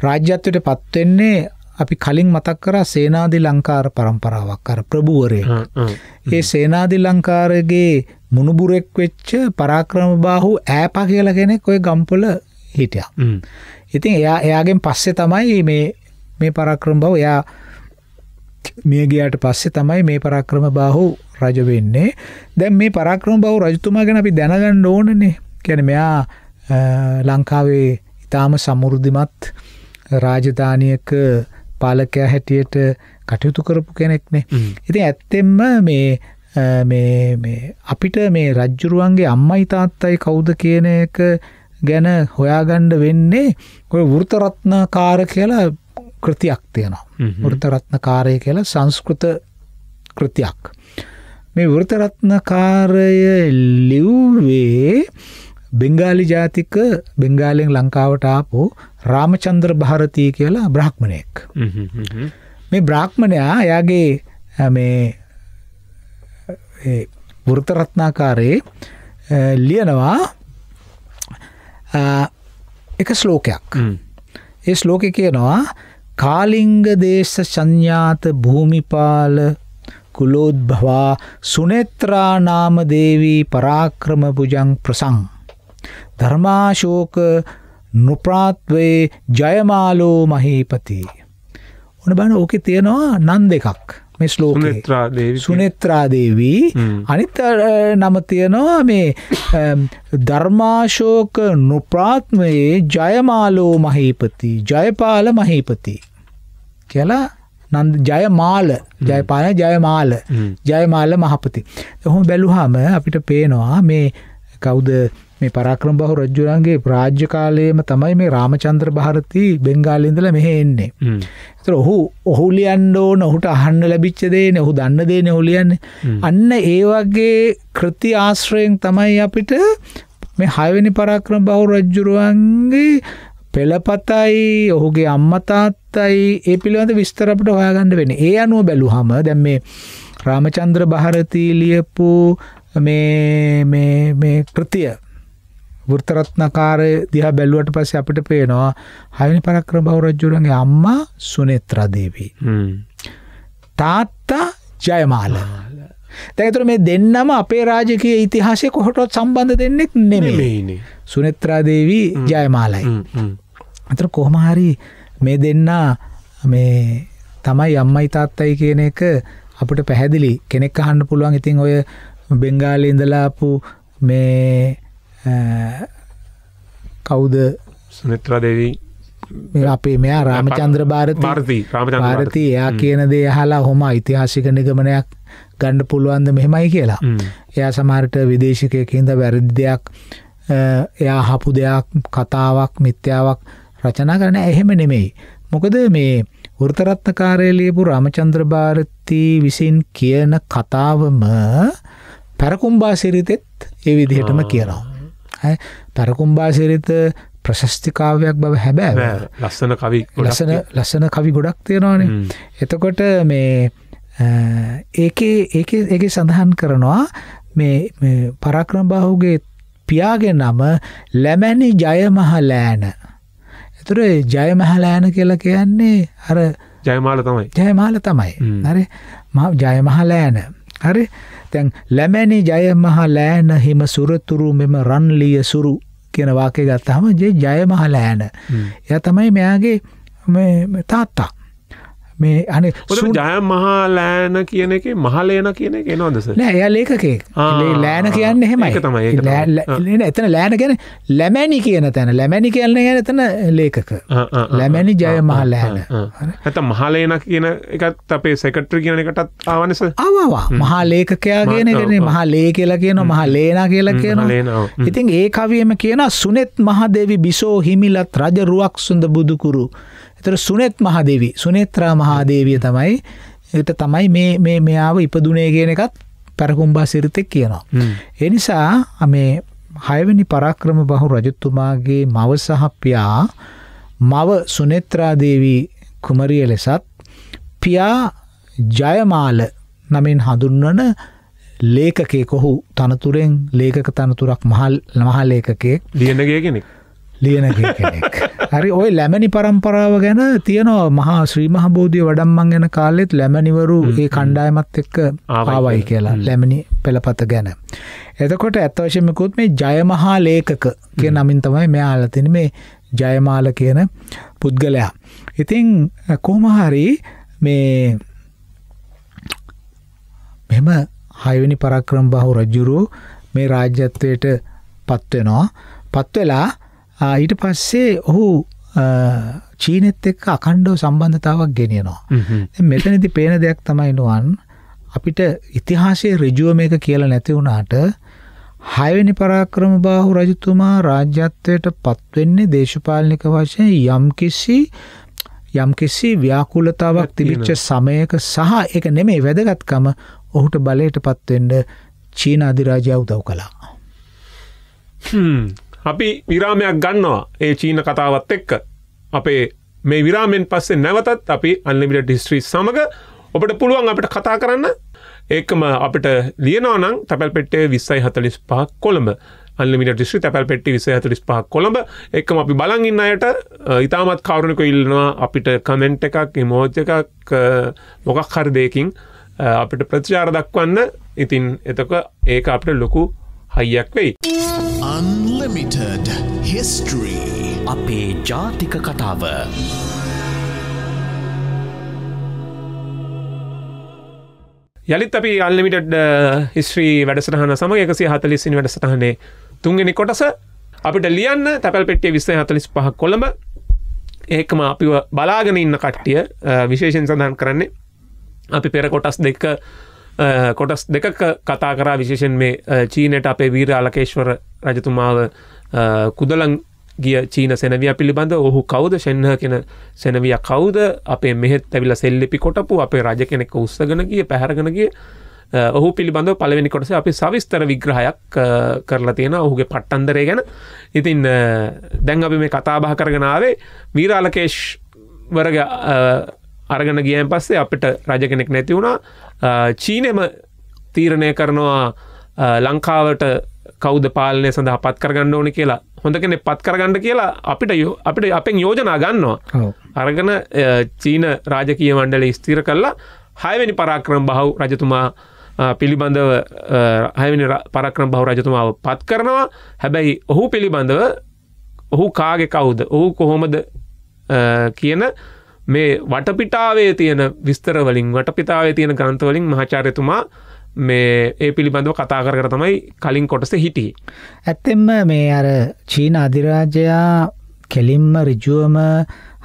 රාජ්‍යත්වයට පත්වෙන්නේ අපි කලින් මතක් කරා සේනාදි ලංකාර පරම්පරාවක් අර ප්‍රභූවරයෙක්. ඒ සේනාදි ලංකාරගේ මුණුබුරෙක් වෙච්ච පරාක්‍රම බාහු ඈපා කියලා කෙනෙක් ඔය ගම්පොල හිටියා. ඉතින් එයා එයාගෙන් පස්සේ තමයි මේ මේ පරාක්‍රම බාහු එයා මිය ගියාට පස්සේ තමයි මේ පරාක්‍රම බාහු රජ වෙන්නේ. දැන් මේ පරාක්‍රම බාහු රජතුමා ගැන අපි දැනගන්න ඕනනේ. කියන්නේ මෙයා ලංකාවේ ඊටාම සමෘද්ධිමත් රාජධානියක පාලකයා හැටියට කටයුතු කරපු කෙනෙක්නේ. ඉතින් ඇත්තෙන්ම මේ මේ අපිට මේ රජ්ජුරුවන්ගේ අම්මයි තාත්තයි කවුද කියන එක ගැන හොයාගණ්ඩ වෙන්නේ ඔය වෘතරත්න කාර කියලා කෘතියක් තියෙනවා. වෘතරත්න කාරය කියලා සංස්කෘත කෘතියක්. මේ වෘතරත්න කාරය ලිව්වේ බෙංගාලි ජාතික බෙංගාලෙන් ලංකාවට ආපු රාමචන්ද්‍ර භාරතී කියලා බ්‍රහ්මණයෙක්. මේ බ්‍රාහ්මණයා එයාගේ මේ වෘතරත්නාකාරයේ ලියනවා එක ස්ලෝකයක්. ඒ ස්ලෝකෙ කියනවා කාලිංග දේශ සංඥාත භූමිපාල කුලෝද්භවා සුනෙත්‍රා නාම දේවී පරාක්‍රම පුජං ප්‍රසං ධර්මාශෝක නුප්‍රාත්වේ ජයමාලෝ මහේපති. ඕන බන ඕකෙ තියෙනවා නන් දෙකක් මේ ශ්ලෝක සුනෙත්‍රාදේවී අනිත් නම තියනවා මේ ධර්මාශෝක නුප්‍රාත්මයේ ජයමාලෝ මහහිපති ජයපාල මහහිපති කියලා නන්ද ජයමාල ජයපාල ජයමාල ජයමාල මහපති. එහොම බැලුහම අපිට පේනවා මේ කවුද මේ පරාක්‍රම බහු රජ්ජුරන්ගේ රාජ්‍ය කාලයේම තමයි මේ රාමචන්ද්‍ර භාරතී බෙන්ගාලේ ඉඳලා මෙහෙ එන්නේ. ඒතර ඔහු ඔහු ලියන්න ඕන ඔහුට අහන්න ලැබිච්ච දේනේ ඔහු දන්න දේනේ ඔහු ලියන්නේ. අන්න ඒ වගේ කෘති ආශ්‍රයෙන් තමයි අපිට මේ හයවෙනි පරාක්‍රම බහු රජ්ජුරුවන්ගේ පෙළපතයි ඔහුගේ අම්මා තාත්තයි ඒ පිළිබඳ විස්තර අපිට හොයාගන්න වෙන්නේ. ඒ අනුව බැලුවහම දැන් මේ රාමචන්ද්‍ර භාරතී ලියපු මේ මේ මේ කෘතිය වෘත්තරත්නකාරය දිහා බැලුවට පස්සේ අපිට පේනවා හයනි පරක්‍රම බව රජුරන්ගේ අම්මා සුනේත්‍රා දේවී. තාත්තා ජයමාල. දැන් ඒතර මේ දෙන්නම අපේ රාජකීය ඉතිහාසයේ කොහොටවත් සම්බන්ධ දෙන්නෙක් නෙමෙයි. සුනේත්‍රා දේවී ජයමාලයි. අතර කොහොම හරි මේ දෙන්න මේ තමයි අම්මයි තාත්තයි කියන එක අපිට පැහැදිලි කෙනෙක් අහන්න පුළුවන්. ඉතින් ඔය බෙන්ගාලේ ඉඳලාපු මේ කවුද සුනිත්‍ර දෙවී අපේ මෙයා රාමචන්ද්‍ර භාරත භාරති භාරති එයා කියන දේ හලා හොම ඓතිහාසික නිගමනයක් ගණ්ඩ පුළුවන්ද මෙහෙමයි කියලා. එයා සමහරට විදේශකයකින්ද වැරදි දෙයක් එයා හපු දෙයක් කතාවක් මිත්‍යාවක් රචනා කරන එහෙම නෙමෙයි. මොකද මේ වෘතරත්නකාරය ලියපු රාමචන්ද්‍ර භාරති විසින් කියන කතාවම පැරකුම්බා සිරිතෙත් ඒ විදිහටම කියනවා. තරකුම්බා සිරිත ප්‍රශස්තිකාවයක් බව හැබෑ ලස්සන කවි ලසන ලස්සන කවි ගොඩක් තියෙනවානේ එතකොට මේ ඒක ඒක එක සඳහන් කරනවා මේ පරක්‍රම බාහුගේ පියාගේ නම ලැමැණි ජයමහලෑන එතුර ජයමහලෑන කියලා කියන්නේ අර ජයමාල තමයි ජයමාල තමයි හරි ජයමහලෑන හරි තැන් ලැමැනි ජයමහ ලෑන හිම සුරතුරු මෙම රන්ලිය සුරු කියන වාකය ගත්තහම ජය ජයමහ ලෑන. ය තමයි මෙයාගේ තාත්තා මේ අන ජයම් මහා ලෑන කියන එක මහලේන කියන එක නොදස නෑ එයා ලේකකෙක් ලෑන කියන්න හෙමයි තමයි එතන ලෑන ගැන ලැමැනි කියන තැන ලැමැනි කියන්න ගැන එතන ලේකක ලැමැනි ජය මහා ලෑන ඇත මහලේන කියන එකත් අපේ සෙකට්‍ර කියන එකටත් ආවනස අවා මහා ලේකකයා කියන එකන මහා ලේ කියලා කියන මහා ලේනා කියලා කියන ඉතින් ඒ කවියම කියන සුනෙත් මහදේවි බිසෝ හිමිලත් රජ රුවක් සුඳ බුදුකුරු තර සුනෙත් මහදේවී සුනේත්‍රා මහාදේවිය තමයි එට තමයි මේ මෙයාව ඉපදුනේ කියන එකත් පැරකුම්බා සිරිතෙක් කියනවා. එනිසා මේ හයවැනි පරාක්‍රම බහු රජතුමාගේ මව සහපියා මව සුනෙත්‍රාදේවී කුමරිය ලෙසත් පියා ජයමාල නමින් හඳුන්වන ලේකකේ කොහු තනතුරෙන් ලේකක තනතුරක් මහල් මහලේකකේ දියනගේ කෙනෙක් ලියන කෙනෙක්. හරි ওই ලැමැණි પરම්පරාව ගැන තියෙනවා මහා ශ්‍රී මහ බෝධිය වඩම්මන් යන කාලෙත් ලැමැණිවරු ඒ කණ්ඩායමත් එක්ක ආවයි කියලා ලැමැණි පෙළපත ගැන. එතකොට ඇත්ත වශයෙන්ම කිව්වොත් මේ ජයමහා ලේඛක කියන නමින් තමයි මෙයාලා තියෙන්නේ මේ ජයමාල කියන පුද්ගලයා. ඉතින් කොහොම හරි මේ මෙහෙම හයවෙනි පරාක්‍රම බහු රජුරෝ මේ රාජ්‍යත්වයට පත් වෙනවා. පත් වෙලා ඊට පස්සේ ඔහු චීනෙත් එක්ක අකණ්ඩව සම්බන්ධතාවක් ගෙනියනවා මෙතනති පේන දෙයක් තමයි නුවන් අපිට ඉතිහාසයේ රිජුව මේක කියලා නැති වුණාට හයවෙනි පරාක්‍රම බාහු රජතුමා රාජ්‍යත්වයට පත්වෙන්නේ දේශපාලනික වශයෙන් යම්කිසි යම්කිසි ව්‍යාකූලතාවක් තිබිච්ච සමයක සහ එක නෙමේ වැදගත්කම ඔහුට බලයට පත්වෙන්ඩ චීන අධිරාජය උදව් කලා. අපි විරාමයක් ගන්නවා ඒ චීන කතාවත් එක්ක අපේ මේ විරාමෙන් පස්සේ නැවතත් අපි අන්ලිමිට ඩිස්ට්‍රී සමඟ ඔබට පුළුවන් අපට කතා කරන්න ඒකම අපට ලියනවනම් තැපැල් පෙට්ටේ විස්සයි හතලිස් පහක් කොළඹ අල්ලිමිට ිස්ි තැල් පෙට්ටි විසය හතලිස් පහක් කොළඹ එකම අපි බලන් ඉන්න අයට ඉතාමත් කවරුණක ඉල්ලනවා අපිට කමෙන්ට් එකක් මෝජ්ජ එකක් මොකක් හරදයකින් අපිට ප්‍රතිචාර දක්වන්න ඉතින් එතක ඒක අපට ලොකු හයියක් වෙයි. අන්න අන්ලිමිටඩ් හිස්ටරී අපේ ජාතික කතාව යළිත් අපි අල්ලිමිටඩ් හිස්ත්‍රී uh, වැඩසටහන සම එකසි හතලිසින් වැඩසටහනේ තුන්ගෙන කොටස අපිට ලියන්න තැල් පෙටේ විස්සය හතලිස් පහ කොළඹ ඒකම අපි බලාගෙන ඉන්න කට්ටිය uh, විශේෂෙන් සඳහන් කරන්නේ අපි පෙර කොටස් දෙක කොටස් දෙක කතා කරා විශේෂෙන් මේ චීනයට අපේ වීර අලකේශ්වර රජතුමාව කුදලං ගිය චීන සැනවිය පිළිබඳ ඔහු කවුද ශෙන්හ කෙන සැනවිය කවුද අපේ මෙහෙත් ඇවිල සෙල්ලෙපි කොටපු අපේ රජ කෙනෙක් උත්සගෙන ගිය පැහරගෙනගේ ඔහු පිළිබඳ පලවෙනි කොටස අපි සවිස්තර විග්‍රහයක් කරලා තියෙන ඔහුගේ පට්ටන්දරය ගැන ඉතින් දැන් අපි මේ කතාබහ කරගෙනාවේ වීරාලකේෂ් වරග අරගෙන ගියන් පස්සේ අපිට රජ කෙනෙක් නැති වුණා චීනෙම තීරණය කරනවා ලංකාවට කෞද පාලනය සඳහා පත් කරගන්න ඕනි කියලා හොඳ කෙනෙ පත් කරගන්න කියලා අපිට යෝ අපිට අපෙන් යෝජනා ගන්නවා අරගන චීන රාජකීය මණ්ඩල ස්තීර කරලා හයවැනි පරාක්‍රම බහු රජතුමා පිළිබඳව හයවැනි පරක්‍රම බහු රජතුමාව පත් කරනවා හැබැයි ඔහු පිළිබඳව ඔහු කාගෙ කවුද ඔහු කොහොමද කියන මේ වටපිටාවේ තියෙන විස්තරවලින් වටපිතාවේ තියෙන ග්‍රන්ථවලින් මහාචාර්යතුමා මේ ඒ පිළිබඳව කතා කර කර තමයි කලින් කොටස හිටිය. ඇත්තෙම මේ අර චීන අධිරාජයා කෙලින්ම රිජුවම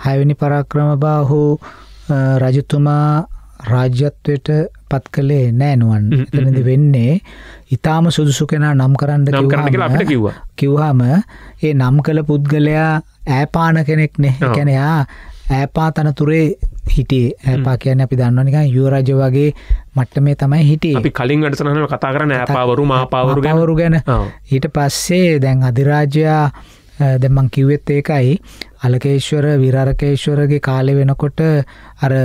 හැවිනි පරක්‍රම බාහු රජතුමා රාජ්‍යත්වයට පත් කළේ නෑනුවන් එතනද වෙන්නේ ඉතාම සුදුසු කෙනා නම් කරන්න කිව්වාම ඒ නම් කළ පුද්ගලයා ඇපාන කෙනෙක් නෙ කැනයා ඇපා තනතුරේ හිටියේ ඇපා කියන අපි දන්නනික යුරජ වගේ මට්ට මේ තමයි හිටිය අපි කලින් වැඩසනහන කතා කරන ඇපාවරු මාපාවරු ගැවරු ගැන ඊට පස්සේ දැන් අධිරාජයා දෙමං කිව්වෙත් ඒකයි අලකේශ්වර විරාරකේශ්වරගේ කාලෙ වෙනකොට අර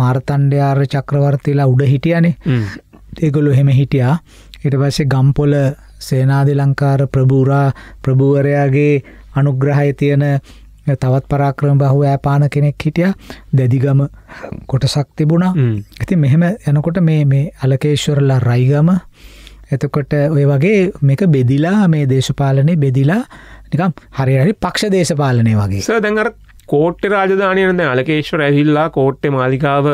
මාර්තන්්ඩයාර චක්‍රවර්තිලා උඩ හිටියනේ ඒගොලු හෙම හිටියා ඉට පස්සේ ගම්පොල සේනාදි ලංකාර ප්‍රභූරා ප්‍රභූවරයාගේ අනුග්‍රහය තියෙන තවත් පරාක්‍රම බහු ෑපාන කෙනෙක් හිටිය දැදිගම කොටසක් තිබුණා ඇති මෙහෙම යනකොට මේ මේ අලකේශ්වරලා රයිගම එතකොට ඔය වගේ මේක බෙදිලා මේ දේශපාලනය බෙදිලා නිකම් හරිරි පක්ෂ දේශපාලනය වගේ සදැඟර කෝට්ට රාජධානයනද අලකේශ්වර ඇහිල්ලා කෝට්ටේ මාලිකාව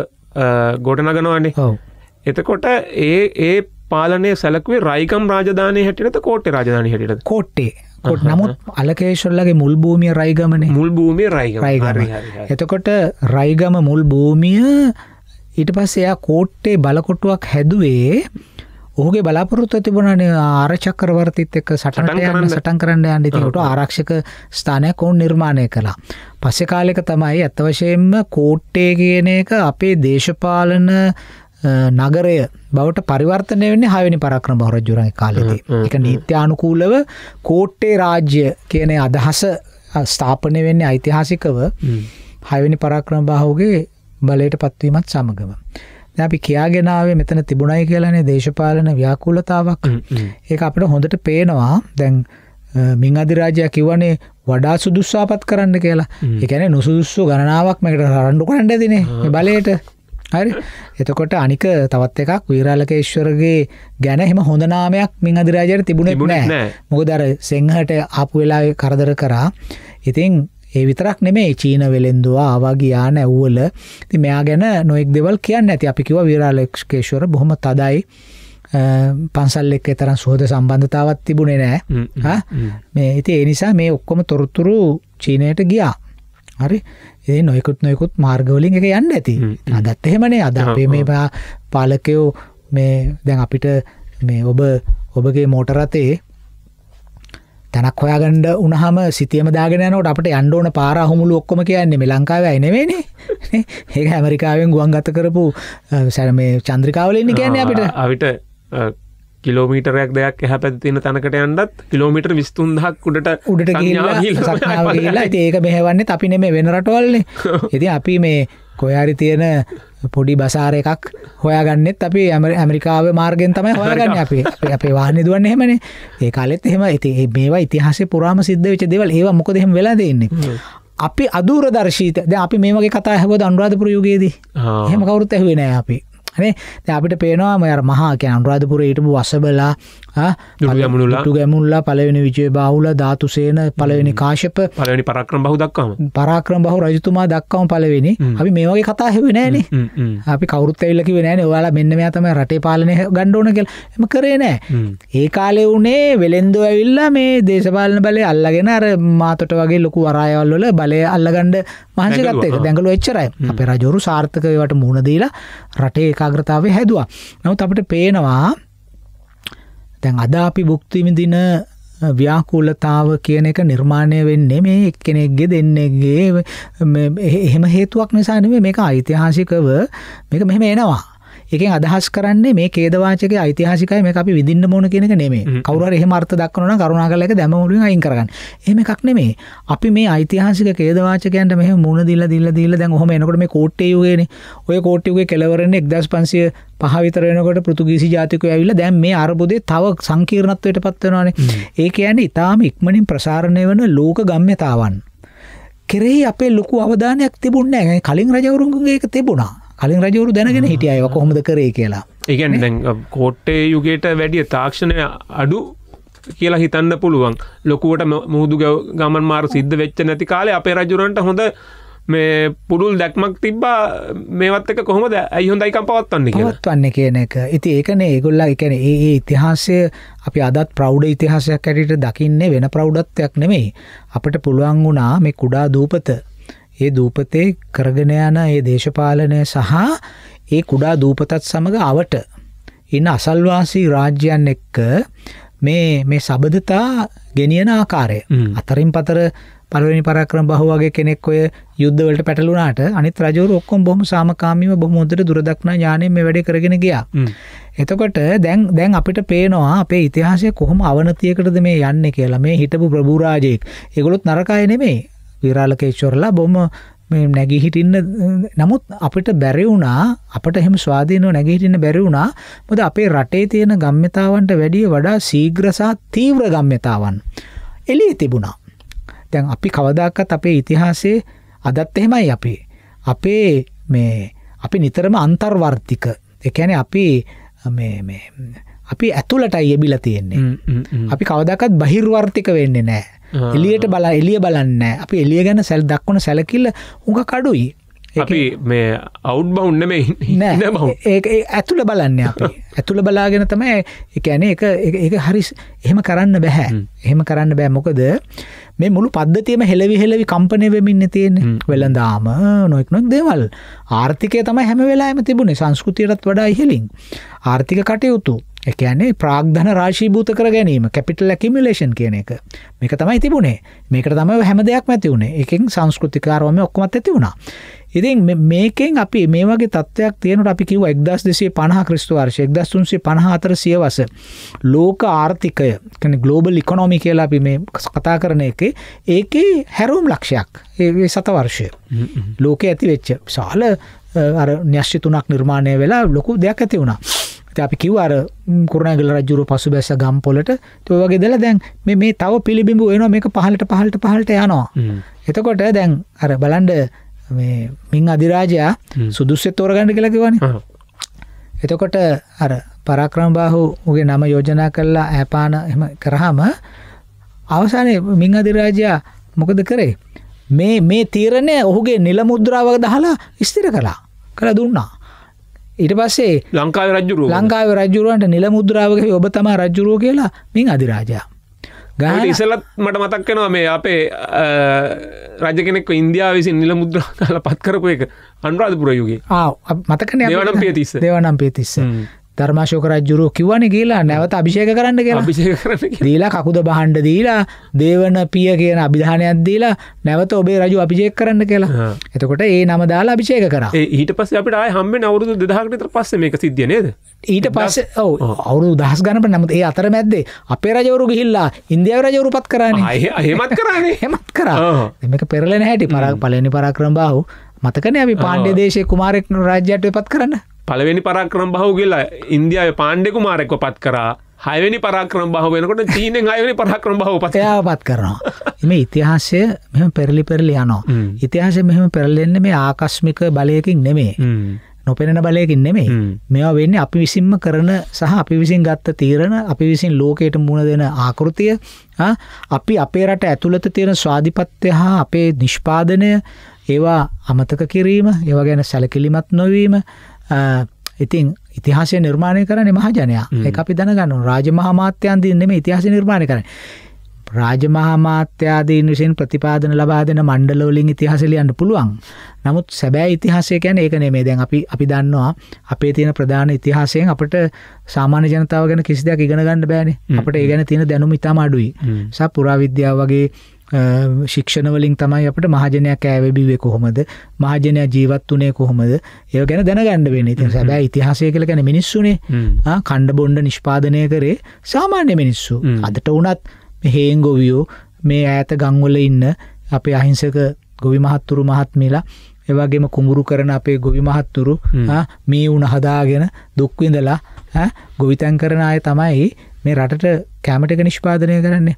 ගොඩනගනවානේ හව එතකොට ඒ ඒ පාලනය සැලක්වේ රයිකම් රාජධානය හැටියට කෝට්ටේ රාජධානය හැටියට කෝට්ටේ කොට නමුත් අලකේශොල්ලගේ මුල් භූමිය රයිගමන මුල් භූමිය රයිගම එතකොට රයිගම මුල් භූමිය ඊට පස්සෙයා කෝට්ටේ බලකොටුවක් හැදුවේ ඔහුගේ බලාපොරොත්තු තිබුණන ආරචක්කරවර්තිත් එක්ක සටනට යන්න සටන් කරන්න යන්න ඉතිකට ආරක්ෂක ස්ථානයක් ඔවුන් නිර්මාණය කළා. පස්සෙ කාලෙක තමයි ඇත්තවශයෙන්ම කෝට්ටේ කියන එක අපේ දේශපාලන නගරය බවට පරිවර්තනය වෙන්නේ හයනි පරක්‍රම හොරජුරගේ කාලෙදී. එක නීත්‍යානුකූලව කෝට්ටේ රාජ්‍ය කියන අදහස ස්ථාපනය වෙන්නේ ඓතිහාසිකව හයවැනි පරක්‍රම බාහෝගේ බලයට පත්වීමත් සමගම. අපි කියාගෙනාවේ මෙතන තිබුණයි කියලනේ දේශපාලන ව්‍යාකූලතාවක් ඒ අපට හොඳට පේනවා දැන් මින් අධිරාජය කිවනේ වඩා සුදුස්සාපත් කරන්න කියලා එකන නුසුදුස්සු ගණනාවක් මකට රණ්ඩු කරන්න ඇතිනේ බලයට හරි එතකොට අනික තවත් එකක් වීරාලකේශ්වරගේ ගැන හෙම හොඳනාමයක් මින් අධිරාජයට තිබුණෙ නෑ මොකදර සිංහට අපපු වෙලා කරදර කරා ඉතින් ඒ විතරක් නෙමේ චීන වෙළෙන්දවා ආවාගේයා නැව්වල ති මෙයා ගැන නොෙක් දෙවල් කියන්න ඇති අපිකිව විරාලක්ෂකේශ්වර බොහොම තදයි පන්සල් එක්ක තරම් සුහද සම්බන්ධතාවත් තිබුණේ නෑ මේ ඉති ඒ නිසා මේ ඔක්කොම තොරතුරු චීනයට ගියා හරි ඒ නොයකුත් නොයකුත් මාර්ගවලින් එක යන්න ඇති අදත් එහෙමනේ අද අපේ මේ පාලකයෝ මේ දැන් අපිට මේ ඔබ ඔබගේ මෝටරතේ තැනක් හොයාගන්න උනහම සිතියම දාගෙනනට අපට අන්ඩෝන පාරහමුළු ඔක්කොම කියන්නේ මේ ලංකාව අයිනවේනේ ඒක ඇමරිකාවෙන් ගුවන් ගත කරපු සැර මේ චන්ද්‍රිකාවලෙන්න කියන්නේ අපිට අවිට කිලෝමීටරයක් දෙයක් එහ පැත්තින තැනකට යන්නත් කිලෝමිට විස්තුන්දක් උඩට උඩට කියලා ඒක මෙහවන්නේ අපි නෙම වෙන රටවල්න්නේ ඇති අපි මේ කොයාරි තියෙන පොඩි බසාර එකක් හොයාගන්නෙත් අපි ඇමරි ඇමරිකාව මාර්ගෙන් තමයි හොයාගන්න අපි අපේ වාහනය දුවන්න එහෙමන ඒ කාලෙත් එහෙම ඇති මේවා ඉතිහාස පුරාම සිද්ධ වෙච දෙවල් ඒවා මොක දෙහෙම වෙලා දෙන්නේ අපි අදූරදර්ශීත ද අපි මේමගේ කතා හැව අනුරාධපුර යුගයේදී හෙම කවරුත් ඇහුවේ නෑ අපි හරි අපිට පේනවා මය මහා කියන අනුරාධපුර ඊටපු වසබලා ඩු ගැමුල්ලා පලවෙනි විජය බාහුල ධාතුසේන පලවෙනි කාශප පලනි පරක්‍රම බහු දක්වම පරාක්‍රම බහු රජතුමා දක්වම පලවෙනි අපි මේ වගේ කතා හෙව නෑන අපි කවරුත් ඇල්ලකි වෙනෑන ඔයාලා මෙන්න මෙයා තම රටේ පාලනය ගණ්ඩෝන කෙල් එම කරේ නෑ ඒ කාලෙ වුණේ වෙළෙන්දෝ ඇවිල්ලා මේ දේශපාලන බලය අල්ලගෙන අර මාතට වගේ ලොකු වරායවල්ල බලය අල්ලගණ්ඩ මහන්සිකත්තේ දැඟලු එච්චරයි අප රජෝරු සාර්ථකවට මුණදීලා රටේ ඒකාග්‍රතාව හැදවා නවත් අපට පේනවා තැන් අද අපි බුක්තිවිදින ව්‍යාකූලතාව කියන එක නිර්මාණය වෙන්නේ මේ එක්කෙනෙක්ගෙ දෙන්නගේ එහෙම හේතුවක් නිසානවේ මේක ඓතිහාසිකව මේක මෙහෙම එනවා එකෙන් අදහස් කරන්නේ මේ කේදවාචක යිතිහාසිකයි මේ අපි විදින්න මෝන කෙනෙක නෙමේ කවර එහෙම අර්ථ දක්වන කරුණා කරලක දැමවලින් අයින් කරගන්න එහෙම එකක් නෙමේ අපි මේ යිතිහාසික කේදවාචකයන්ට මෙහ මුණ දිල්ල දිල්ල දිල්ල දැන් හොම එනකොට මේ කෝට්ටයුගෙන ඔය කෝට්ටියුගේ කෙලවරන්නේ එක්දස් පන්සිය පහවිතර වෙනකොට පෘතුගීසි ජාතික ඇවිල්ලා දැන් මේ අර්බුදේ තව සංකීර්ණත්වයට පත් වෙනවානේ. ඒ කියන්නේ ඊටාම ඉක්මනින් ප්‍රසාරණය වෙන ලෝක ගම්‍යතාවන් කෙරෙහි අපේ ලොකු අවධානයක් තිබුණේ නැහැ. කලින් රජවරුන්ගේ ඒක තිබුණා. කලින් රජවරු දැනගෙන හිටියය කොහොමද කරේ කියලා ඒගැන් දැන් කෝට්ටේ යුගේට වැඩිය තාක්ෂණය අඩු කියලා හිතන්න පුළුවන් ලොකුවට මුහුදු ගමන් මාර සිද්ධ වෙච්ච නැති කාලේ අපේ රජුරන්ට හොඳ මේ පුඩුල් දැක්මක් තිබ්බා මේවත්තක කොහොමද ඇයි හොඳයිකම් පවත්වන්නේ පවත්වන්න කියන එක ඉති ඒකනේ ඒගොල්ලා එකන ඒ ඉතිහාසය අපි අදත් ප්‍රෞ්ඩ ඉතිහාසයක් ඇයට දකින්නේ වෙන ප්‍රෞ්ඩත්වයක් නෙමෙයි අපට පුළුවන් වුණා මේ කුඩා දූපත ඒ දූපතේ කරගෙන යන ඒ දේශපාලනය සහ ඒ කුඩා දූපතත් සමඟ අවට ඉන්න අසල්වාසී රාජ්‍යයන් එක්ක මේ මේ සබඳතා ගෙනියන ආකාරය අතරින් පතර පලවෙනි පරක්‍රම බහුවගේ කෙනෙක් ඔය යුද්ධවලට පැටලුනාට අනිත් රජවරු ඔක්කොම බොහොම සාමකාමීව බොහොමොදට දුරදක්නා ඥානයෙන් මේ වැඩේ කරගෙන ගියා. එතකොට දැන් දැන් අපිට පේනවා අපේ ඉතිහාසය කොහොම අවනතියකටද මේ යන්නේ කියලා. මේ හිටපු ප්‍රභූ රාජෙක්. ඒගොල්ලොත් නරකය නෙමෙයි. විරාලකේශ්වරලා බොම මේ නැගිහිටින්න නමුත් අපිට බැරිවුණා අපට එහෙම ස්වාධීනව නැගිහිටින්න බැරිවුණා මොද අපේ රටේ තියෙන ගම්්‍යතාවන්ට වැඩිය වඩා සීග්‍රසා තීව්‍ර ගම්්‍යතාවන් එලිය තිබුණා දැන් අපි කවදක්කත් අපේ ඉතිහාසේ අදත් එහෙමයි අපි අපේ මේ අපි නිතරම අන්තර්වර්තික එකැන අපි අපි ඇතුළටයි යෙබිල තියෙන්නේ අපි කවදකත් බහිර්වර්තික වෙන්නේ නෑ එලියට බලා එලිය බලන්න අපි එලිය ගැන සැල් දක්වන සැලකිල්ල හුඟ කඩුයි අපි මේ අවු් බවන්න මේ ඒ ඇතුළ බලන්න ඇතුළ බලාගෙන තමයි එකන එක එක හරිස් එහෙම කරන්න බැහැ එහෙම කරන්න බෑ මොකද මේ මුළු පද්ධතියම හෙලවි හෙලවි කම්පනය වෙමින්න තියෙන වෙළඳාම නොෙක්නොක් දේවල් ආර්ථිකය තම හැම වෙලාම තිබුණේ සංස්කෘතියටත් වඩා ඉහෙලින් ආර්ථික කටයුතු එකන්නේ ප්‍රාග්ධන රාශීභූත කර ගැනීම කැපිටල් ඇකිමිලේෂන් කියන එක මේක තමයි තිබුණේ මේකට තම හැම දෙයක් ඇති වුණේ එකින් සංස්කෘතිකාරවම ඔක්කොමත් ඇති වුණා ඉතින් මේකෙන් අපි මේ වගේ තත්ත්වයක් තියෙනට අපි කිව් එක්දස් දෙසේ පණහ ක්‍රිස්තු වර්ෂ එක්දස්තුන්සේ පණහතර සියවස ලෝක ආර්ථිකය කන ගලෝබල් ඉකොනොමි කියලා අපි මේ කතා කරන එක ඒකේ හැරුම් ලක්ෂයක් ඒ සතවර්ෂය ලෝක ඇති වෙච්ච සාල අර න්‍යශ්්‍ය තුනක් නිර්මාණය වෙලා ලොකු දෙයක් ඇති වුණා අපි කිවර කුරණගල රජුරු පසු බැස ගම්පොලට තයවගේ දල දැන් මේ තව පිළිබිඹු එනවා මේක පහලට පහලට පහලට යනවා එතකොට දැන් අර බලන්ඩ මින් අධිරාජයා සුදුස්සෙත් තෝරගණඩ කලකිවන එතකොට අර පරාක්‍රම්බාහු උගේ නම යෝජනා කරලා ඇපාන එම කරහම අවසානය මින් අධිරාජයා මොකද කරේ මේ මේ තීරණය ඔහුගේ නිල මුද්‍රාවක දහලා ස්තිර කලා කළ දුන්නා ඊට පස්සේ ලංකාව රජුර ලංකාව රජුරුවන්ට නිල මුද්‍රාවක ඔබ තමා රජුරුව කියලා මින් අධිරාජා ගාන ඉසලත් මට මතක්කෙනවා මේ අපේ රජ කෙනෙක් ඉන්දයා විසින් නිල මුද්‍ර කල පත් කරපු එක අනුරාධපුර යුගේ ආ මතකන දෙවනම් පියතිස්ස දෙවනම් පියතිස්ස ධර්මාශෝක රජ්ජුරුව කිවන කියලා නැවත අභිෂේක කරන්න කියලා අභිෂේක කරන දීලා කකුද බහන්ඩ දීලා දේවන පිය කියන අභිධානයක් දීලා නැවත ඔබේ රජු අභිෂේක කරන්න කියලා එතකොට ඒ නම දාලා අභිෂේක කර ඊට පස්ස අපට හම්ම අවුරුදු දෙදහකට පස්ස මේක සිද්ධියනේද ඊට පස්ස ඔව අවුරු දහස් ගනට නමුත් ඒ අතර මැද්දේ අපේ රජවරු ගිහිල්ලා ඉන්දියාව රජවරු පත් කරන්න හෙමත් කරන්නේ හෙමත් කරා එමක පෙරලෙන හැටි පරක් පලනි පරක්‍රම් බාහු මතකන අපි පාණ්ඩේ දේශය කුමාරෙක් රාජ්‍යයට පත් කරන්න පළවෙනි පරාක්‍රම බහු කියලා ඉන්දියාවේ පාණ්ඩේ කුමාරෙක්ව පත් කරා හයවෙනි පරාක්‍රම බහු වෙනකොට චීනෙන් හයවෙනි පරාක්‍රම බහු පත් එයාව පත් කරනවා මේ ඉතිහාසය මෙහෙම පෙරලි පෙරලි යනවා ඉතිහාසය මෙහෙම පෙරලෙන්නේ මේ ආකස්මික බලයකින් නෙමෙයි නොපෙනෙන බලයකින් නෙමෙයි මේවා වෙන්නේ අපි විසින්ම කරන සහ අපි විසින් ගත්ත තීරණ අපි විසින් ලෝකයට මුණ දෙන ආකෘතිය අපි අපේ රට ඇතුළත තියෙන ස්වාධිපත්‍ය හා අපේ නිෂ්පාදනය ඒවා අමතක කිරීම ඒවා ගැන සැලකිලිමත් නොවීම ඉතින් ඉතිහාසය නිර්මාණය කරන්නේ මහජනයා. ඒක අපි දැනගන්න රාජමහා මාත්‍යාන්දීන් නෙමෙයි ඉතිහාසය නිර්මාණය කරන්නේ. රාජමහා මාත්‍යාදීන් විසින් ප්‍රතිපාදන ලබා දෙන මණ්ඩල වලින් ඉතිහාසය ලියන්න පුළුවන්. නමුත් සැබෑ ඉතිහාසය කියන්නේ ඒක නෙමෙයි. දැන් අපි අපි දන්නවා අපේ තියෙන ප්‍රධාන ඉතිහාසයෙන් අපිට සාමාන්‍ය ජනතාව ගැන කිසි දෙයක් ඉගෙන ගන්න බෑනේ. අපිට ඒ ගැන තියෙන දැනුම ඉතාම අඩුයි. සහ පුරාවිද්‍යාව වගේ ශික්ෂණවලින් තමයි අපට මහජනයක් ඇවැබිවේ කොහොමද මහජනය ජීවත් වනේ කොහොමද ඒ ගැන දැනගන්න වෙන ති සැබෑ ඉතිහාසය කළ ගැන මිනිස්සුනේ කණ්ඩ බොන්්ඩ නිෂ්පාදනය කරේ සාමාන්‍ය මිනිස්සු අදට වනත් හේංගොවියෝ මේ ඇත ගංවල ඉන්න අපේ අහිංසක ගොවි මහත්තුරු මහත්මලා එවගේම කුඹුරු කරන අපේ ගොවි මහත්තුරු මේ වුණ හදාගෙන දුක්විඳලා ගොවිතැන් කරන අය තමයි මේ රටට කෑමටක නිෂ්පාදනය කරන්නේ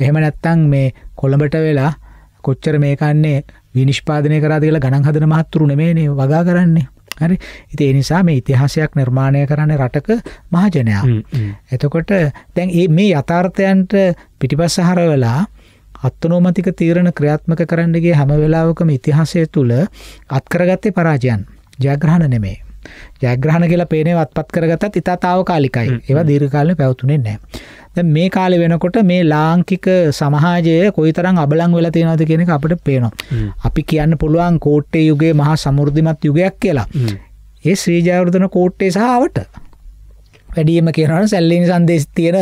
එහෙම නැත්තං මේ කොළඹට වෙලා කොච්චර මේකන්නේ විනිෂ්පාදනය කරාද කියලා ගණන් හදන මහත්තුරු නෙමෙයිනේ වගා කරන්නේ. හරි. ඉතින් ඒ නිසා මේ ඉතිහාසයක් නිර්මාණය කරන්නේ රටක මහජනයා. එතකොට දැන් මේ යථාර්ථයන්ට පිටිපස්සහර වෙලා අත්නෝමතික තීරණ ක්‍රියාත්මක කරන්න ගිය හැම වෙලාවකම ඉතිහාසය තුල අත්කරගත්තේ පරාජයන්. ජයග්‍රහණ නෙමෙයි. ජයග්‍රහණ කියලා පේනේ වත්පත් කරගතත් ඉතා තාවකාලිකයි ඒවා දීර්ඝකාලන පැවතුනේ නෑ ද මේ කාලෙ වෙනකොට මේ ලාංකික සමහාජය කොයිතරං අබලං වෙලා තියෙනවද කියෙනෙ අපට පේනවා අපි කියන්න පුළුවන් කෝට්ටේ යුගේ මහා සමුෘද්ධිමත් යුගයක් කියලා ඒ ශ්‍රීජයවර්ධන කෝට්ටේ සහාවට වැඩියම කියනට සැල්ලිනි සන්දේශ තියෙන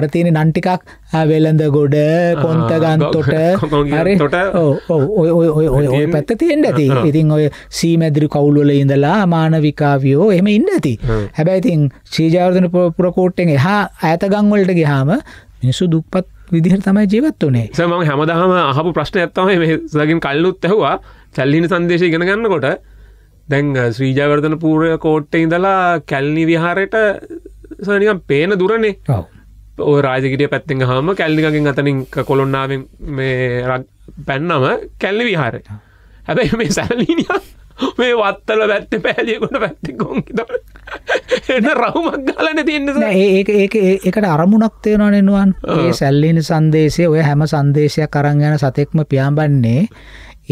අරතියෙන නන්ටිකක් වෙළඳ ගොඩ කොන්තගන් තොට ඔය පැත්ත තියෙන්ට ඇති ඉතින් ඔය සීමැදිරි කවුලුල ඉඳලා මානවිකාවියෝ එම ඉන්න ඇති හැබැයිතින් ශ්‍රීජාර්ධන පුරකෝට්ටෙන් එහා ඇතගංවලට ගහාම මිනිස්සු දුක්පත් විදිහර තමයි ජීවත් වනේ සම හැමදහම අහපු ප්‍රශ්න ඇත්තම සකින් කල්ලුත් ඇහවා සැල්ලිනි සන්දේශය ගෙනගන්නකොට දැන් ශ්‍රීජාවර්ධන පූරය කෝට්ටේ ඉඳලා කැල්නි විහාරයට සනිකම් පේන දුරනේ ඕ රාජකිටිය පැත්තෙන් හාම කැල්ලිකින් අතනින් කොළොන්නාවෙන් මේ පැන්නම කැල්ලි විහාර හැබැයි මේ සැලීනිය මේ වත්තල පැත්ත පැලියකොට පැත්තිකොන් එන්න රවුමක් ගලන තියන්න ඒක ඒක ඒකට අරමුණක් තියෙනවා නෙනුවන් ඒ සැල්ලිනි සන්දේශය ඔය හැම සන්දේශයක් අරංගන සතෙක්ම පියාඹන්නේ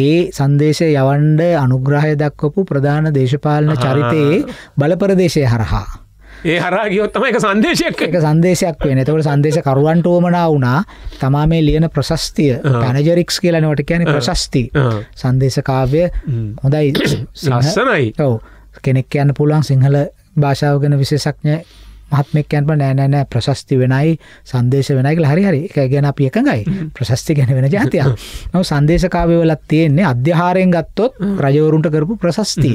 ඒ සංදේශය යවන්ඩ අනුග්‍රහය දක්වපු ප්‍රධාන දේශපාලන චරිතයේ බලපරදේශය හරහා. ඒ හරා ගියොත්තම එක සංදේශයක් එක සංදේශයක් වෙන තවට සංදේශකරුවන්ට ඕමනා වුණා තමා මේ ලියන ප්‍රශස්තිය පැනජරික්ස් කියලනවට කියන ප්‍රශස්ති සංදේශකාව්‍ය හොඳයි ලස්සනයි ඔව කෙනෙක් කියන්න පුළුවන් සිංහල භාෂාව ගැන විශේෂක්ඥ මහත්මෙක් කියන්න බෑ නෑ නෑ නෑ ප්‍රශස්ති වෙනයි සංදේශ වෙනයි කියලා හරි හරි ඒක ගැන අපි එකඟයි ප්‍රශස්ති ගැන වෙන જાතියක් නෝ සංදේශ කාව්‍ය වලත් තියෙන්නේ අධ්‍යහාරයෙන් ගත්තොත් රජවරුන්ට කරපු ප්‍රශස්ති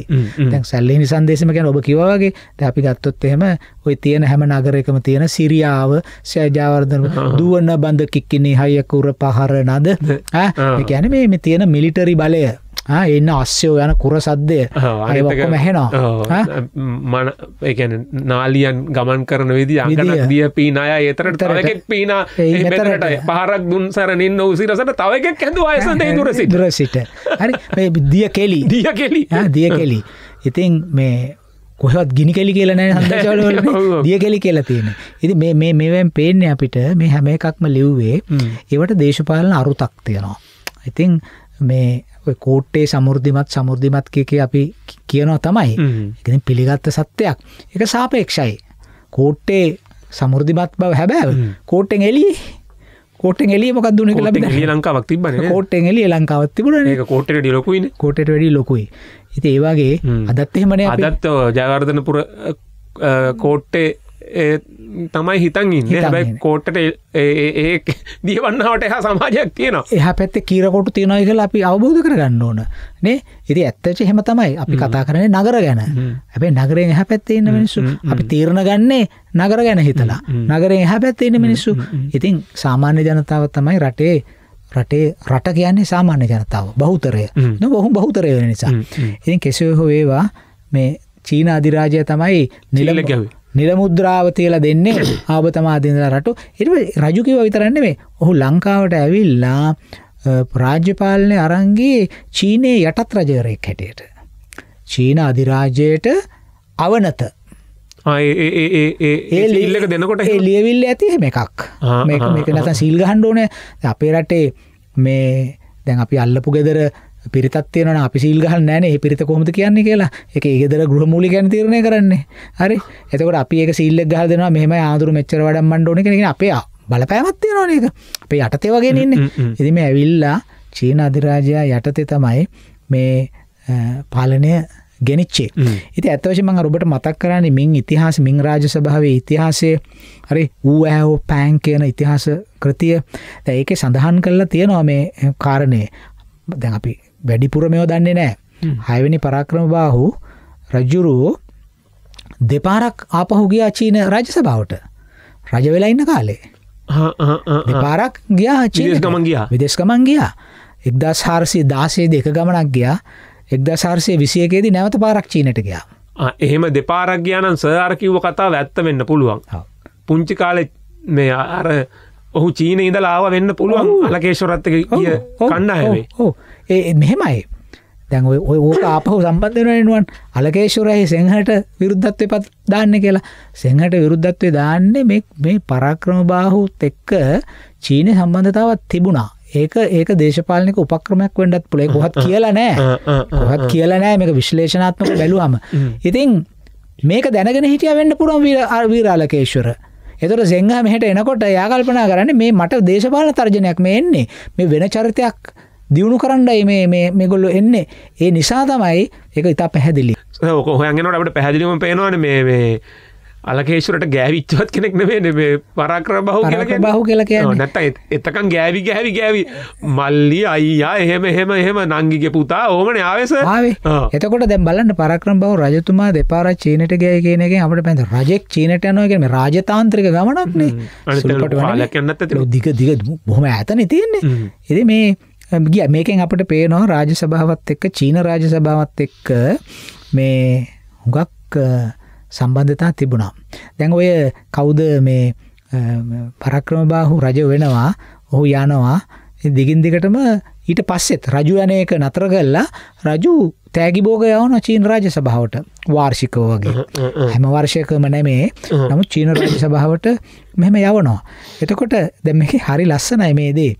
දැන් සැල්ලේනි සංදේශෙම කියන්නේ ඔබ කිව්වා වගේ දැන් අපි ගත්තොත් එහෙම ওই තියෙන හැම නගරයකම තියෙන සිරියාව සජාවර්ධන දුවන බඳ කික්කිනේ හයකුර පහර නද ඈ ඒ කියන්නේ මේ මේ තියෙන මිලිටරි බලය එන්න අස්්‍යෝ යන කුර සද්දය අයකොම හැනවා මන එකන නාලියන් ගමන් කරන විදි අගනක් දිය පීනය ඒතරට තරකෙක් පීන මෙතරට පහරක් දුන් සරනින් නොවසිරසට තවකෙක් ඇඳ අයසන්ට දුර සිදුර සිට හරි මේ දිය කෙලි දිය කෙලි දිය කෙලි ඉතින් මේ කොහත් ගිනි කෙලි කියල නෑ හඳචවල දිය කෙලි කියලා තියෙන ඉති මේ මෙවැම් පේන්න අපිට මේ හැම එකක්ම ලිව්වේ ඒවට දේශපාලන අරුතක් තියෙනවා ඉතිං මේ කෝට්ටේ සමුෘද්ධිමත් සමුෘද්ධිමත් කියක අපි කියනවා තමයි එකන පිළිගත්ත සත්‍යයක් එක සාපේක්ෂයි කෝට්ටේ සමුෘධිමත් බව හැබැව කෝට්ටෙන් එලි කොට එල මොක් දුන ල ලංකාවක් තිබන කොට එල ලංකාවත් තිබන කොට ලොකුයි කොට වැඩි ලොකුයි ඉති ඒවාගේ අදත් එහෙමන අදත් ජයවර්ධනපුර කෝට්ටේ තමයි හිතන් ඉන්න හැබයි කෝට්ට ඒ දියවන්නාවට එහා සමාජයක් තියෙනවා එහ පැත්තේ කීරකොට තියෙනයි කියලා අපි අවබෝධ කරගන්න ඕන නේ ඉති ඇත්තච හෙම තමයි අපි කතා කරන නගර ගැන ඇබේ නගරෙන් එහ පැත්තේ ඉන්න මිනිස්සු අපි තීරණ ගන්නේ නගර ගැන හිතලා නගරෙන් එහ පැත්තේ ඉන්න මිනිස්සු ඉතින් සාමාන්‍ය ජනතාව තමයි රටේ රටේ රට කියන්නේ සාමාන්‍ය ජනතාව බහුතරය බොහු බහුතරය වෙන නිසා ඉතින් කෙසේ හෝ ඒවා මේ චීන අධිරාජය තමයි නිල ගැවේ නිලමුද්‍රාව තියලා දෙන්නේ ආබතමාධ්‍යන්දලා රටු එ රජුකිව විතරන්නේ මේ ඔහු ලංකාවට ඇවිල්ලා රාජ්‍යපාලනය අරංගේ චීනය යටත් රජවරෙක් හැටියට. චීන අධිරාජයට අවනත ඒ ලිල්ලක දෙනකොට ලියවිල්ල ඇති එකක් මේක නත සිල්ගහන්්ඩෝන අපේ රටේ මේ දැන් අපි අල්ලපු ගෙදර පිරිතත්වයන අපි සිල් ගහල් නෑන ඒ පිරිත කොමද කියන්නේ කියලා එක ඒගෙදර ගෘහමූලි ගැන තිරණය කරන්නේ හරි එතකට අපි ඒ සිල්ලක් ගහ දෙෙන මෙම ආදුරු මෙච්චර වඩම් මණ්ඩෝන කෙන අපේ බලපෑමත්තිය නොන එක අපේ යටතේ වගේ ඉන්න එදිම ඇවිල්ලා චීන අධිරාජයා යටතේ තමයි මේ පාලනය ගෙනනිච්චේ ඉති ඇත්වශම ඔබට මතක් කරන්නේ මින් ඉතිහාස මින් රාජ සභාවේ ඉතිහාසය හරි වූ ඇහෝ පෑන් කියන ඉතිහාස කෘතිය දැඒක සඳහන් කරලා තියෙනවා මේ කාරණය දැන් අපි වැඩිපුර මෙෝ දන්නේ නෑ හයවැනි පරාක්‍රම බාහු රජ්ජුරුවෝ දෙපාරක් ආපහුගිය චීන රජ සභාවට රජ වෙලා ඉන්න කාලේ දෙපාරක් ගියා චීන ගමන් ගියා විදෙස් ගමන් ගියා එක්දා සාර්සය දාසේ දෙක ගමනක් ගියා එක්දා සාර්සය විසියකේදී නැවත පාරක් චීනට ගියා එහෙම දෙපාරක් ගයානන් සාරකිව්ව කතාව ඇත්ත වෙන්න පුළුවන් පුංචි කාලෙ මේ අර ඔහු චීන ඉඳලාව වෙන්න පුළුවන් අලකේශවරත්තක කිය කන්න හැවේ හෝ ඒ මෙහෙමයි දැන් ඕක අපහු සම්බන්ධනනුවන් අලකේශුරහි සංහට විරුද්ධත්වය පත් දාන්න කියලා සංහට විරුද්ධත්වය දාන්නේ මේ පරාක්‍රම බාහුත් එක්ක චීනය සම්බන්ධතාවත් තිබුණා ඒක ඒක දේශපාලනික උපක්‍රමයක් වඩත් පුළේ කොහත් කියලා නෑ කොහත් කියලා නෑ මේක විශ්ලේෂනාත්මක බැලුවම ඉතින් මේක දැනගෙන හිටිය වෙන්න පුරුවන් වීර අර්වීරාලකේශ්වර එතර සිංහ මෙහට එනකොට යාකල්පනා කරන්න මේ මට දේශපාල තර්ජනයක් මේ එන්නේ මේ වෙන චරිතයක් දියුණු කරන්නයි මේ මෙගොල්ලො එන්නේ ඒ නිසා තමයි එක ඉතා පැහැදිලි ඕක හොයන්ගෙනට පැහැදිලිම පේනවන මේ අලකේෂරට ගෑවිච්චවත් කෙනෙක් නවේ නෙේ පරාකර බහු බහු කලක නැත එතකන් ගෑවි ගැවි ගෑවි මල්ලි අයියා එහෙම එහෙම එහෙම නංගිගේ පුතා ඕමන ආවස එතකොට දැ බලන්න පරක්‍රම් බව රජතුමා දෙපාර චීනට ගෑ කියනක අපට පැඳ රජෙක් චීනට යනයගම රාජතාන්ත්‍රක ගමනක්නේ දිග දිග බොහොම ඇතන තියන්නේ එද මේ ගිය මේකෙන් අපට පේනවා රාජ සභාවත් එක්ක චීන රාජ සභාවත් එක්ක මේ හුඟක් සම්බන්ධතා තිබුණා. දැන් ඔය කවුද මේ පරක්‍රම බාහු රජ වෙනවා ඔහු යනවා දිගින් දිගටම ඊට පස්සෙත් රජු යන එක නතර කල්ලා රජු තෑගි බෝග යවන චීන රාජ සභාවට වාර්ෂිකව වගේ හැම වර්ෂයකම නැමේ නමුත් චීන රාජ සභාවට මෙහෙම යවනවා. එතකොට දැම් එක හරි ලස්සනයි මේදී.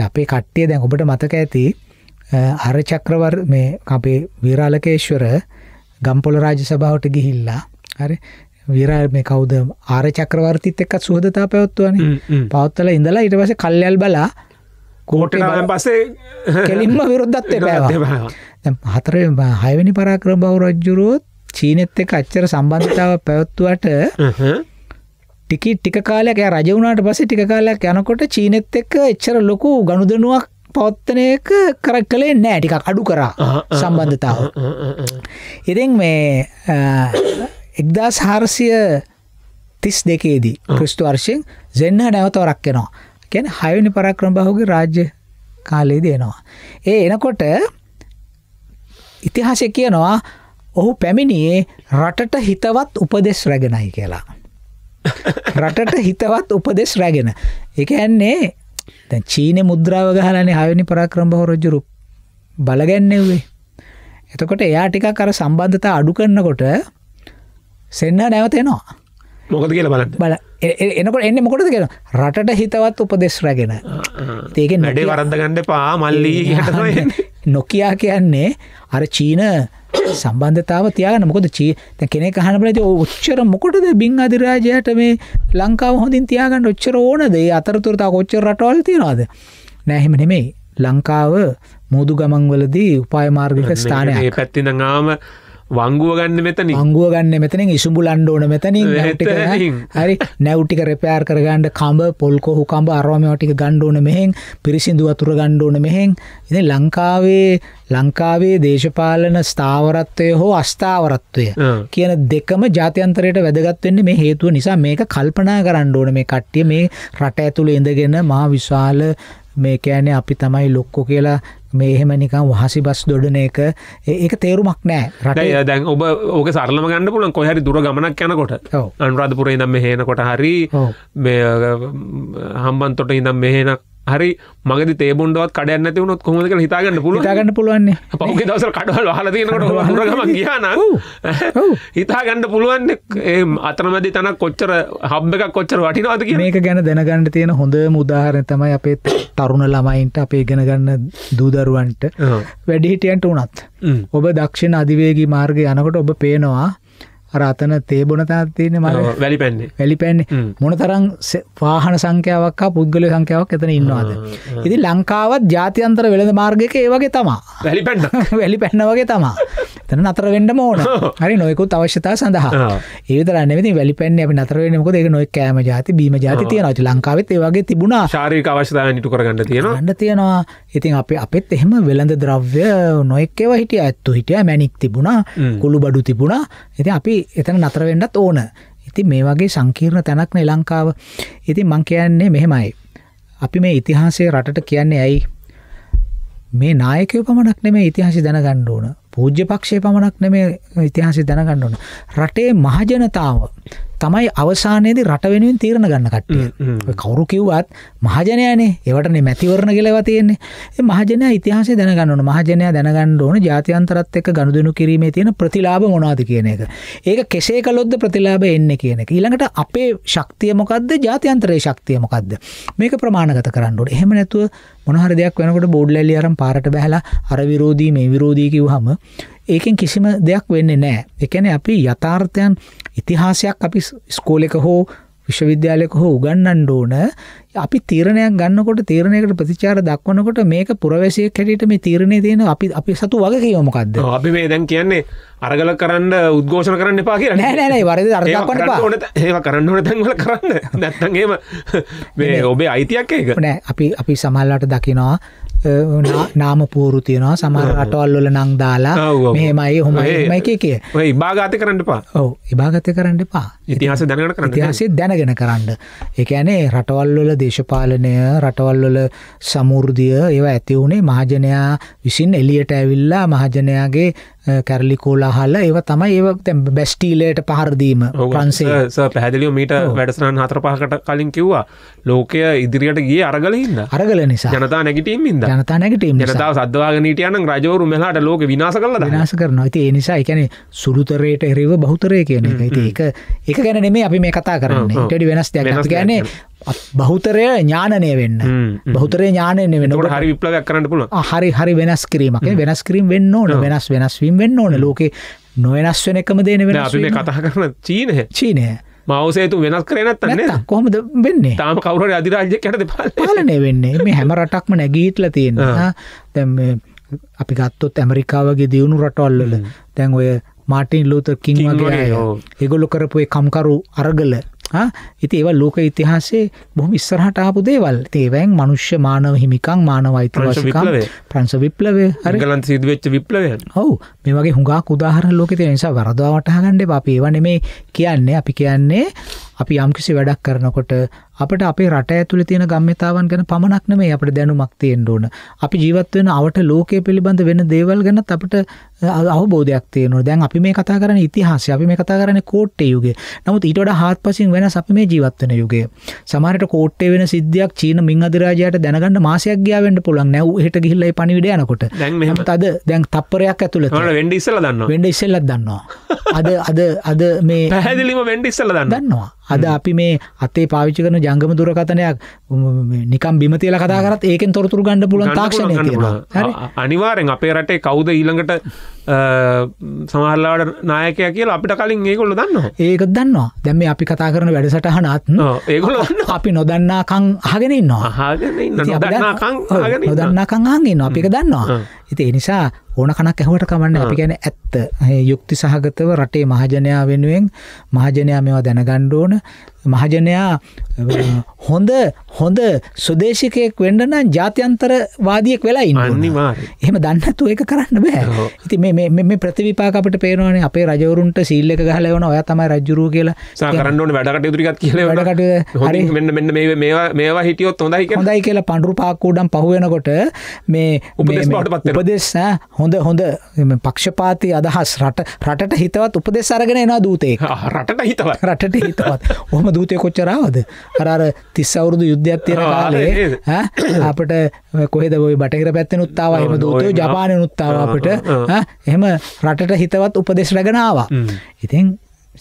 අපේ කට්ටිය දැන් ඔබට මතක ඇති අර චක්‍රවර් මේ අපේ විරාලකේශ්වර ගම්පොල රාජ සභාවට ගිහිල්ලා හරි විරාල් මේ කවුද ආර චක්‍රවර්තිත් එක්ක සුහදතා පැවත්වන පවත්තල ඉඳලා ඉට පස කල්යල් බලා කෝට පසේ කෙලින්ම විරුද්ධත්වය පැ හතර හයවැනි පරාක්‍ර බව රජ්ජුරුවත් චීනෙත් එක අච්චර සම්බන්ධතාව පැවත්තුවට ටිකී ටික කාලයක් එයා රජ වුණාට පස්සේ ටික කාලයක් යනකොට චීනෙත් එක්ක එච්චර ලොකු ගනුදෙනුවක් පවත්තන එක කර කළේ නෑ ටිකක් අඩු කරා සම්බන්ධතාව. ඉතින් මේ එක්දස් හාරසිය තිස් දෙකේදී ක්‍රිස්තු වර්ෂයෙන් ජෙන්හ නැවතවරක් එෙනවා ගැන හයනි පරක්‍රම බහුගේ රාජ්‍ය කාලයේද එනවා. ඒ එනකොට ඉතිහාසය කියනවා ඔහු පැමිණියේ රටට හිතවත් උපදෙස් රැගෙනයි කියලා. රටට හිතවත් උපදෙස් රැගෙන. එක ඇන්නේ චීන මුද්‍රාව ගහලනේ හයනි පරාක්‍රම්භ හොරජුරු බලගැන්නෙව්වේ. එතකොට එයා ටිකක් අර සම්බන්ධතා අඩු කරන්නකොට සෙන්න නැවතෙනවා. මොකද කියලා බලන්න බල එනකොට එන්න මොකටද කියන රටට හිතවත් උපදෙස් රැගෙන තේකෙන් වැඩේ වරන්දගන්න පා මල්ලී නොකයා කියන්නේ අර චීන සම්බන්ධතාව තියාගන්න මොකද චී කෙනෙක් අහන බලද ඔච්චර මොකටද බිං අධිරාජයට මේ ලංකාව හොඳින් තියාගන්න ඔච්චර ඕනද ඒ අතරතුරතාව ඔච්චර රටවල් තියනවාද නෑහෙම නෙමෙයි ලංකාව මුදු ගමන්වලදී උපාය මාර්ගික ස්ථානය පැත්තින ආම වංගුව ගන්න මෙතන අංගුව ගන්න මෙතනින් ඉසුඹු ලන්්ඩෝන මෙතනින් හරි නැව්ටික රෙපයාර් කරගන්නඩ කම්ඹ පොල්කෝ හුකම්ඹ අරවාමටික ගණ්ඩෝන මෙහෙන් පිරිසිදු අතුර ගණ්ඩෝන මෙහෙන් ඉ ලංකාවේ ලංකාවේ දේශපාලන ස්ථාවරත්වය හෝ අස්ථාවරත්වය කියන දෙකම ජාත්‍යන්තරයට වැදගත්වෙන්නේ මේ හේතුව නිසා මේක කල්පනා කරන්න ඕන මේ කට්ටිය මේ රට ඇතුළ ඉඳගෙන මා විශාල මේ කියන්නේ අපි තමයි ලොක්කෝ කියලා මේ එහෙම නිකන් වහසි බස් දොඩන එක ඒක තේරුමක් නෑ රට දැන් ඔබ ඕක සරලම ගන්න පුලන් කොහරි දුර ගමනක් යනකොට අනුරාධපුර ඉදම් මෙහනකොට හරි මේ හම්බන්තොට ඉදම් මෙහෙනක් හරි මගද තේබොන්ඩවත් කඩන්න ඇති වුණොත් කොහොමද කියලා හිතාගන්න පුළුවන් හිතාගන්න පුළුවන් පහුගිය දවසට කඩවල වහලා තියෙනකොට වතුර ගමන් ගියා නම් හිතාගන්න පුළුවන් අතරමැදි තනක් කොච්චර හබ් එකක් කොච්චර වටිනවද කියන මේක ගැන දැනගන්න තියෙන හොඳම උදාහරණය තමයි අපේ තරුණ ළමයින්ට අපේ ඉගෙන ගන්න දූ දරුවන්ට වැඩිහිටියන්ට වුණත් ඔබ දක්ෂිණ අධිවේගී මාර්ගය යනකොට ඔබ පේනවා අර අතන තේබොන තැනක් තියෙන මර වැලි පැන්නේ වැලි පැන්නේ මොන තරම් වාහන සංඛ්‍යාවක් හා පුද්ගල සංඛ්‍යාවක් එතන ඉන්නවාද ඉතින් ලංකාවත් ජාත්‍යන්තර වෙළඳ මාර්ගයක ඒ වගේ තමා වැලි පැන්න වැලි පැන්න වගේ තමා එතන නතර වෙන්ඩ මෝන හරි නොයකුත් අවශ්‍යතා සඳහා ඒතර නෙති වැලිපැන් අපි නතරවෙන මොකද ඒක නොයි කෑම ජාති බීම ජාති තියෙන ති ලංකාවත් ඒවගේ තිබුණා ශාරික අවශ්‍යතා නිටු කරගන්න තියෙන ගන්න තියෙනවා ඉතින් අපි අපත් එහෙම වෙළඳ ද්‍රව්‍ය නොයෙක්කව හිටිය ඇත්තු හිටිය මැනික් තිබුණා කුළු බඩු තිබුණා ඇති අපි එතන නතරවෙන්නත් ඕන ඉති මේ වගේ සංකීර්ණ තැනක්න ලංකාව ඉති මං කියන්නේ මෙහෙමයි අපි මේ ඉතිහාසේ රටට කියන්නේ ඇයි මේ නායකව පමණක් නෙමේ ඉතිහාසි දැනගණ්ඩ ඕන පූජ්‍ය පක්ෂයේ පමණක් නෙමේ ඉතිහාසය දැනගන්න ඕන. රටේ මහජනතාව තමයි අවසානයේදී රට වෙනුවෙන් තීරණ ගන්න කට්ටිය කවුරු කිව්වත් මහජනයනේ ඒවටනේ මැතිවරණ කියලා ඒවා තියෙන්නේ ඒ මහජනයා ඉතිහාසය දැනගන්න ඕන මහජනයා දැනගන්න ඕන ජාත්‍යන්තරත් එක්ක ගනුදෙනු කිරීමේ තියෙන ප්‍රතිලාභ මොනවද කියන එක ඒක කෙසේ කළොත්ද ප්‍රතිලාභය එන්නේ කියන එක ඊළඟට අපේ ශක්තිය මොකද්ද ජාත්‍යන්තරයේ ශක්තිය මොකද්ද මේක ප්‍රමාණගත කරන්න ඕනේ එහෙම නැතුව මොනහරි දෙයක් වෙනකොට බෝඩ් ලැලි අරන් පාරට බැහැලා අර විරෝධී මේ විරෝධී කිව්වහම ඒකෙන් කිසිම දෙයක් වෙන්නේ නෑ එකන අපි යථාර්ථයන් ඉතිහාසයක් අපි ස්කෝලෙක හෝ විශ්වවිද්‍යාලයක හෝ උගන්නන්න ඕන අපි තීරණයක් ගන්නකොට තීරණයකට ප්‍රතිචාර දක්වනකොට මේක පුරවැසියෙක් හැටියට මේ තීරණය තියෙන අපි අපි සතු වග කියව මොකක්ද අපි මේ දැන් කියන්නේ අරගල කරන්න උද්ඝෝෂණ කරන්න එපා කියලා නෑ නෑ නෑ වරද අර දක්වන්න එපා ඕන ඒවා කරන්න ඕන තැන් වල කරන්න නැත්නම් එහෙම මේ ඔබේ අයිතියක් ඒක නෑ අපි අපි සමහරවිට දකිනවා නාම පූරු තියෙනවා සමර රටවල්වල නං දාලා මෙහෙමයි හොමයි එක කිය ඉබාගත කරන්න පා ඔව ඉභාගත කරන්න පා ඉතිහාස දැනගෙන කරන්න ඉතිහාසේ දැනගෙන කරන්න එකඇනේ රටවල්වල දේශපාලනය රටවල්වල සමුෘර්ධිය ඒව ඇති වුණේ මහජනයා විසින් එලියට ඇවිල්ලා මහජනයාගේ කැරලිකෝල හල්ල ඒව තමයි ඒ තැම් බැස්ටීලට පහරදීම පන්සේ පැදිලිය මීට වැඩසනන් හතර පහකට කලින් කිව්වා ලෝකය ඉදිරියට ගිය අරගලන්න අරගල නිසා ජනතා නැගටීම ජනතා නැගටීම ජනතා සදවාගනට යන රජවරු මෙහට ලෝක විනාස කල දනාස කරන ඇති නිසා එකන සුළුතරයට එරව බහතරය කියන එක ඒක එක ගැන මේ අපි මේ කතා කරන්න ටඩි වෙනස් ගැන බහුතරය ඥානය වෙන්න බහුතරය ඥානය වෙන හරි විප්ලවයක් කරන්න පුල හරි හි වෙනස් කිරීමක් වෙනස් කිරීම වෙන්න ඕන වෙනස් වෙනස් වීම වෙන්න ඕන ලෝකේ නොවෙනස් වෙන එකම දේන වෙන කතා කරන චීනය චීනය මවසේතු වෙනස් කරනත් කොහමද වෙන්නේ තාම කවර අධිරාජ්‍ය කැට පාලනය වෙන්නේ මේ හැම රටක්ම නැගීටල තියෙන දැම් අපි ගත්තොත් ඇමරිකාවගේ දියුණු රටවල්ලල දැන් ඔය මාටින් ලූත කින් වගේ ඒගොල්ලු කරපුේ කම්කරු අරගල ඉති ඒව ලෝක ඉතිහාසේ බොහම ඉස්සරහට ආපු දේවල් ඒවැන් මනුෂ්‍ය මානව හිමිකං මානවයිතිවාසිකම් ප්‍රංස විප්ලවේ හරිගලන් සිදුවවෙච්ච විප්ලවය ඔවු මේ වගේ හුඟා උදාහර ලෝක තිය නිසා වරදවා වටහගන්න බපේවන මේ කියන්නේ අපි කියන්නේ අපි යම්කිසි වැඩක් කරනකොට අපට අපේ රට ඇතුළේ තියෙන ගම්මිතාවන් ගැන පමණක් නෙමෙයි අපිට දැනුමක් තියෙන්න ඕන. අපි ජීවත් වෙන අවට ලෝකයේ පිළිබඳ වෙන දේවල් ගැනත් අපිට අවබෝධයක් තියෙන්න ඕන. දැන් අපි මේ කතා කරන්නේ ඉතිහාසය. අපි මේ කතා කරන්නේ කෝට්ටේ යුගය. නමුත් ඊට වඩා හාත්පසින් වෙනස් අපි මේ ජීවත් වෙන යුගය. සමහරට කෝට්ටේ වෙන සිද්ධියක් චීන මිං අධිරාජයට දැනගන්න මාසයක් ගියා වෙන්න පුළුවන්. නැව් එහෙට ගිහිල්ලා ඒ පණිවිඩය යනකොට. දැන් මෙහෙම තද දැන් තප්පරයක් ඇතුළත. ඔන්න වෙන්න ඉස්සෙල්ලා දන්නවා. වෙන්න ඉස්සෙල්ලා දන්නවා. අද අද අද මේ පැහැදිලිම වෙන්න ඉස්සෙල්ලා දන්නවා. දන්නවා. අද අපි මේ අතේ පාවිච්චි කරන ජංගම දුරකථනයක් නිකම් බිම තියලා කතා කරත් ඒකෙන් තොරතුරු ගන්න පුළුවන් තාක්ෂණය තියෙනවා. හරි. අනිවාර්යෙන් අපේ රටේ කවුද ඊළඟට සමහරලාට නායකය කියලා අපිට කලින් ඒකොල්ල දන්න ඒක දන්නවා දැම අපි කතා කරන වැඩසටහනත් ඒගොල අපි නොදන්නාකං හගෙනන්නවා නොදන්නකං හගෙනන්න අපික දන්නවා ඉති එනිසා ඕන කනක් ඇහුවට කමන්න අපි ගැන ඇත්ත යුක්ති සහගතව රටේ මහජනයා වෙනුවෙන් මහජනයා මෙවා දැනගණ්ඩ ඕන මහජනයා හොඳ හොඳ සුදේශිකයෙක් වෙන්න නම් ජාත්‍යන්තරවාදියෙක් වෙලා ඉන්න එහෙම දන්නතු ඒක කරන්න බෑ ඉති මේ ප්‍රතිවිපාක අපට පේනවන අපේ රජවරුන්ට සිල්ල එක ගහල වන ඔය තමයි රජුරු කියලා කරන්නන වැඩකට දුරගත් කිය වැඩකට මේවා හිටියොත් හොඳයි හොඳයි කියලා පණඩු පාක්කූඩම් පහුවෙනකොට මේ උපදෙස් හොඳ හොඳ පක්ෂපාති අදහස් රට රටට හිතවත් උපදෙස් අරගෙන එනා දූතේ රටට හිතවත් රටට හිතවත් හොම දූතය කොච්චරාවද අරර තිස් අවුරුදු යුද්ධයක් තියෙන කාලේ අපට කොහෙද ඔයි බටහිර පැත්තෙන උත්තාව එම දූතය ජපානය උත්තාව අපට එහෙම රටට හිතවත් උපදෙස් රැගෙනවා ඉතින්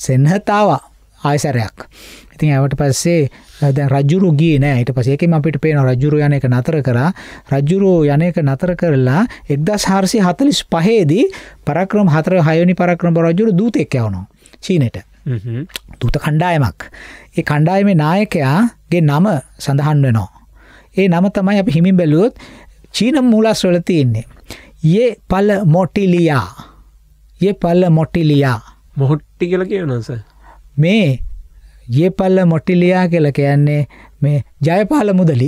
සෙන්හතාවා ආයසරයක් ඉතින් ඇවට පස්සේ දැ රජුරු ගී නෑ ඊට පසේකම අපිට පේන රජුරු යන එක නතර කරා රජ්ජුරෝ යන එක නතර කරලා එක්දස් හාරසි හතලිස් පහේදී පරක්‍රම හතර හයනි පරක්‍රම රජුරු දූතෙක් යවනවා චීනට දූත කණ්ඩායමක් ඒ කණ්ඩායමේ නායකයාගේ නම සඳහන් වෙනවා. ඒ නම තමයි අප හිමින් බැලුවොත් චීන මූලස්වල තියෙන්නේ. ඒ පල මොටිලියා ඒ පල්ල මොටිලියා මොහොට්ටි කියල කියනස මේ ඒ පල්ල මොටිලියා කියල කියන්නේ මේ ජයපාල මුදලි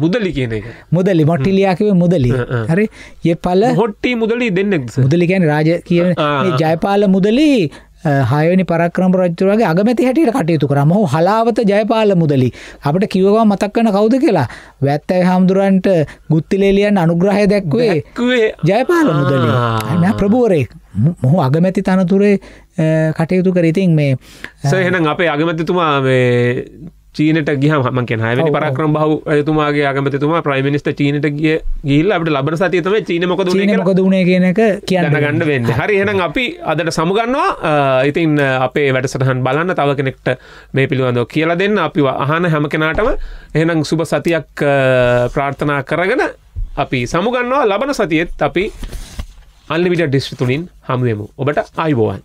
මුදලි කියන එක මුදලි මොටිලියකිව මුදලි හරි ඒ පල හොට්ටි මුදලි දෙන්නෙක් මුදලි ගැන රාජ කියන ජයපාල මුදලි හයවැනි පරක්‍රම රජු වගේ අගමැති හැටියට කටයුතු කරා. මොහු හලාවත ජයපාල මුදලි. අපිට කිව්ව ගමන් මතක් වෙන කවුද කියලා? වැත්තේ හාමුදුරන්ට ගුත්තිලේලියන් අනුග්‍රහය දැක්වේ. ජයපාල මුදලි. මම ප්‍රභූවරයෙක්. මොහු අගමැති තනතුරේ කටයුතු කර ඉතින් මේ සහෙනම් අපේ අගමැතිතුමා මේ චීනට ගිය මක හවැනි පරක්‍රම බහ තුමාගේ ආගමතතුමා ප්‍රයිමිනිස්ට චීනට ගිය ගිල්ල අපට ලබන සතියතම චීනමක ක දුණේ කියනක කියන්න ගන්න වෙන්න හරි එනම් අපි අදට සමුගන්නවා ඉතින් අපේ වැඩසටහන් බලන්න තව කෙනෙක්ට මේ පිළිබඳව කියලා දෙන්න අපි අහන හැම කෙනාටම එහෙනම් සුබ සතියක් ප්‍රාර්ථනා කරගෙන අපි සමුගන්නවා ලබන සතියෙත් අපි අල්ලිවිට ඩිස්ටි තුනින් හමුවමු ඔබට අයිබෝවන්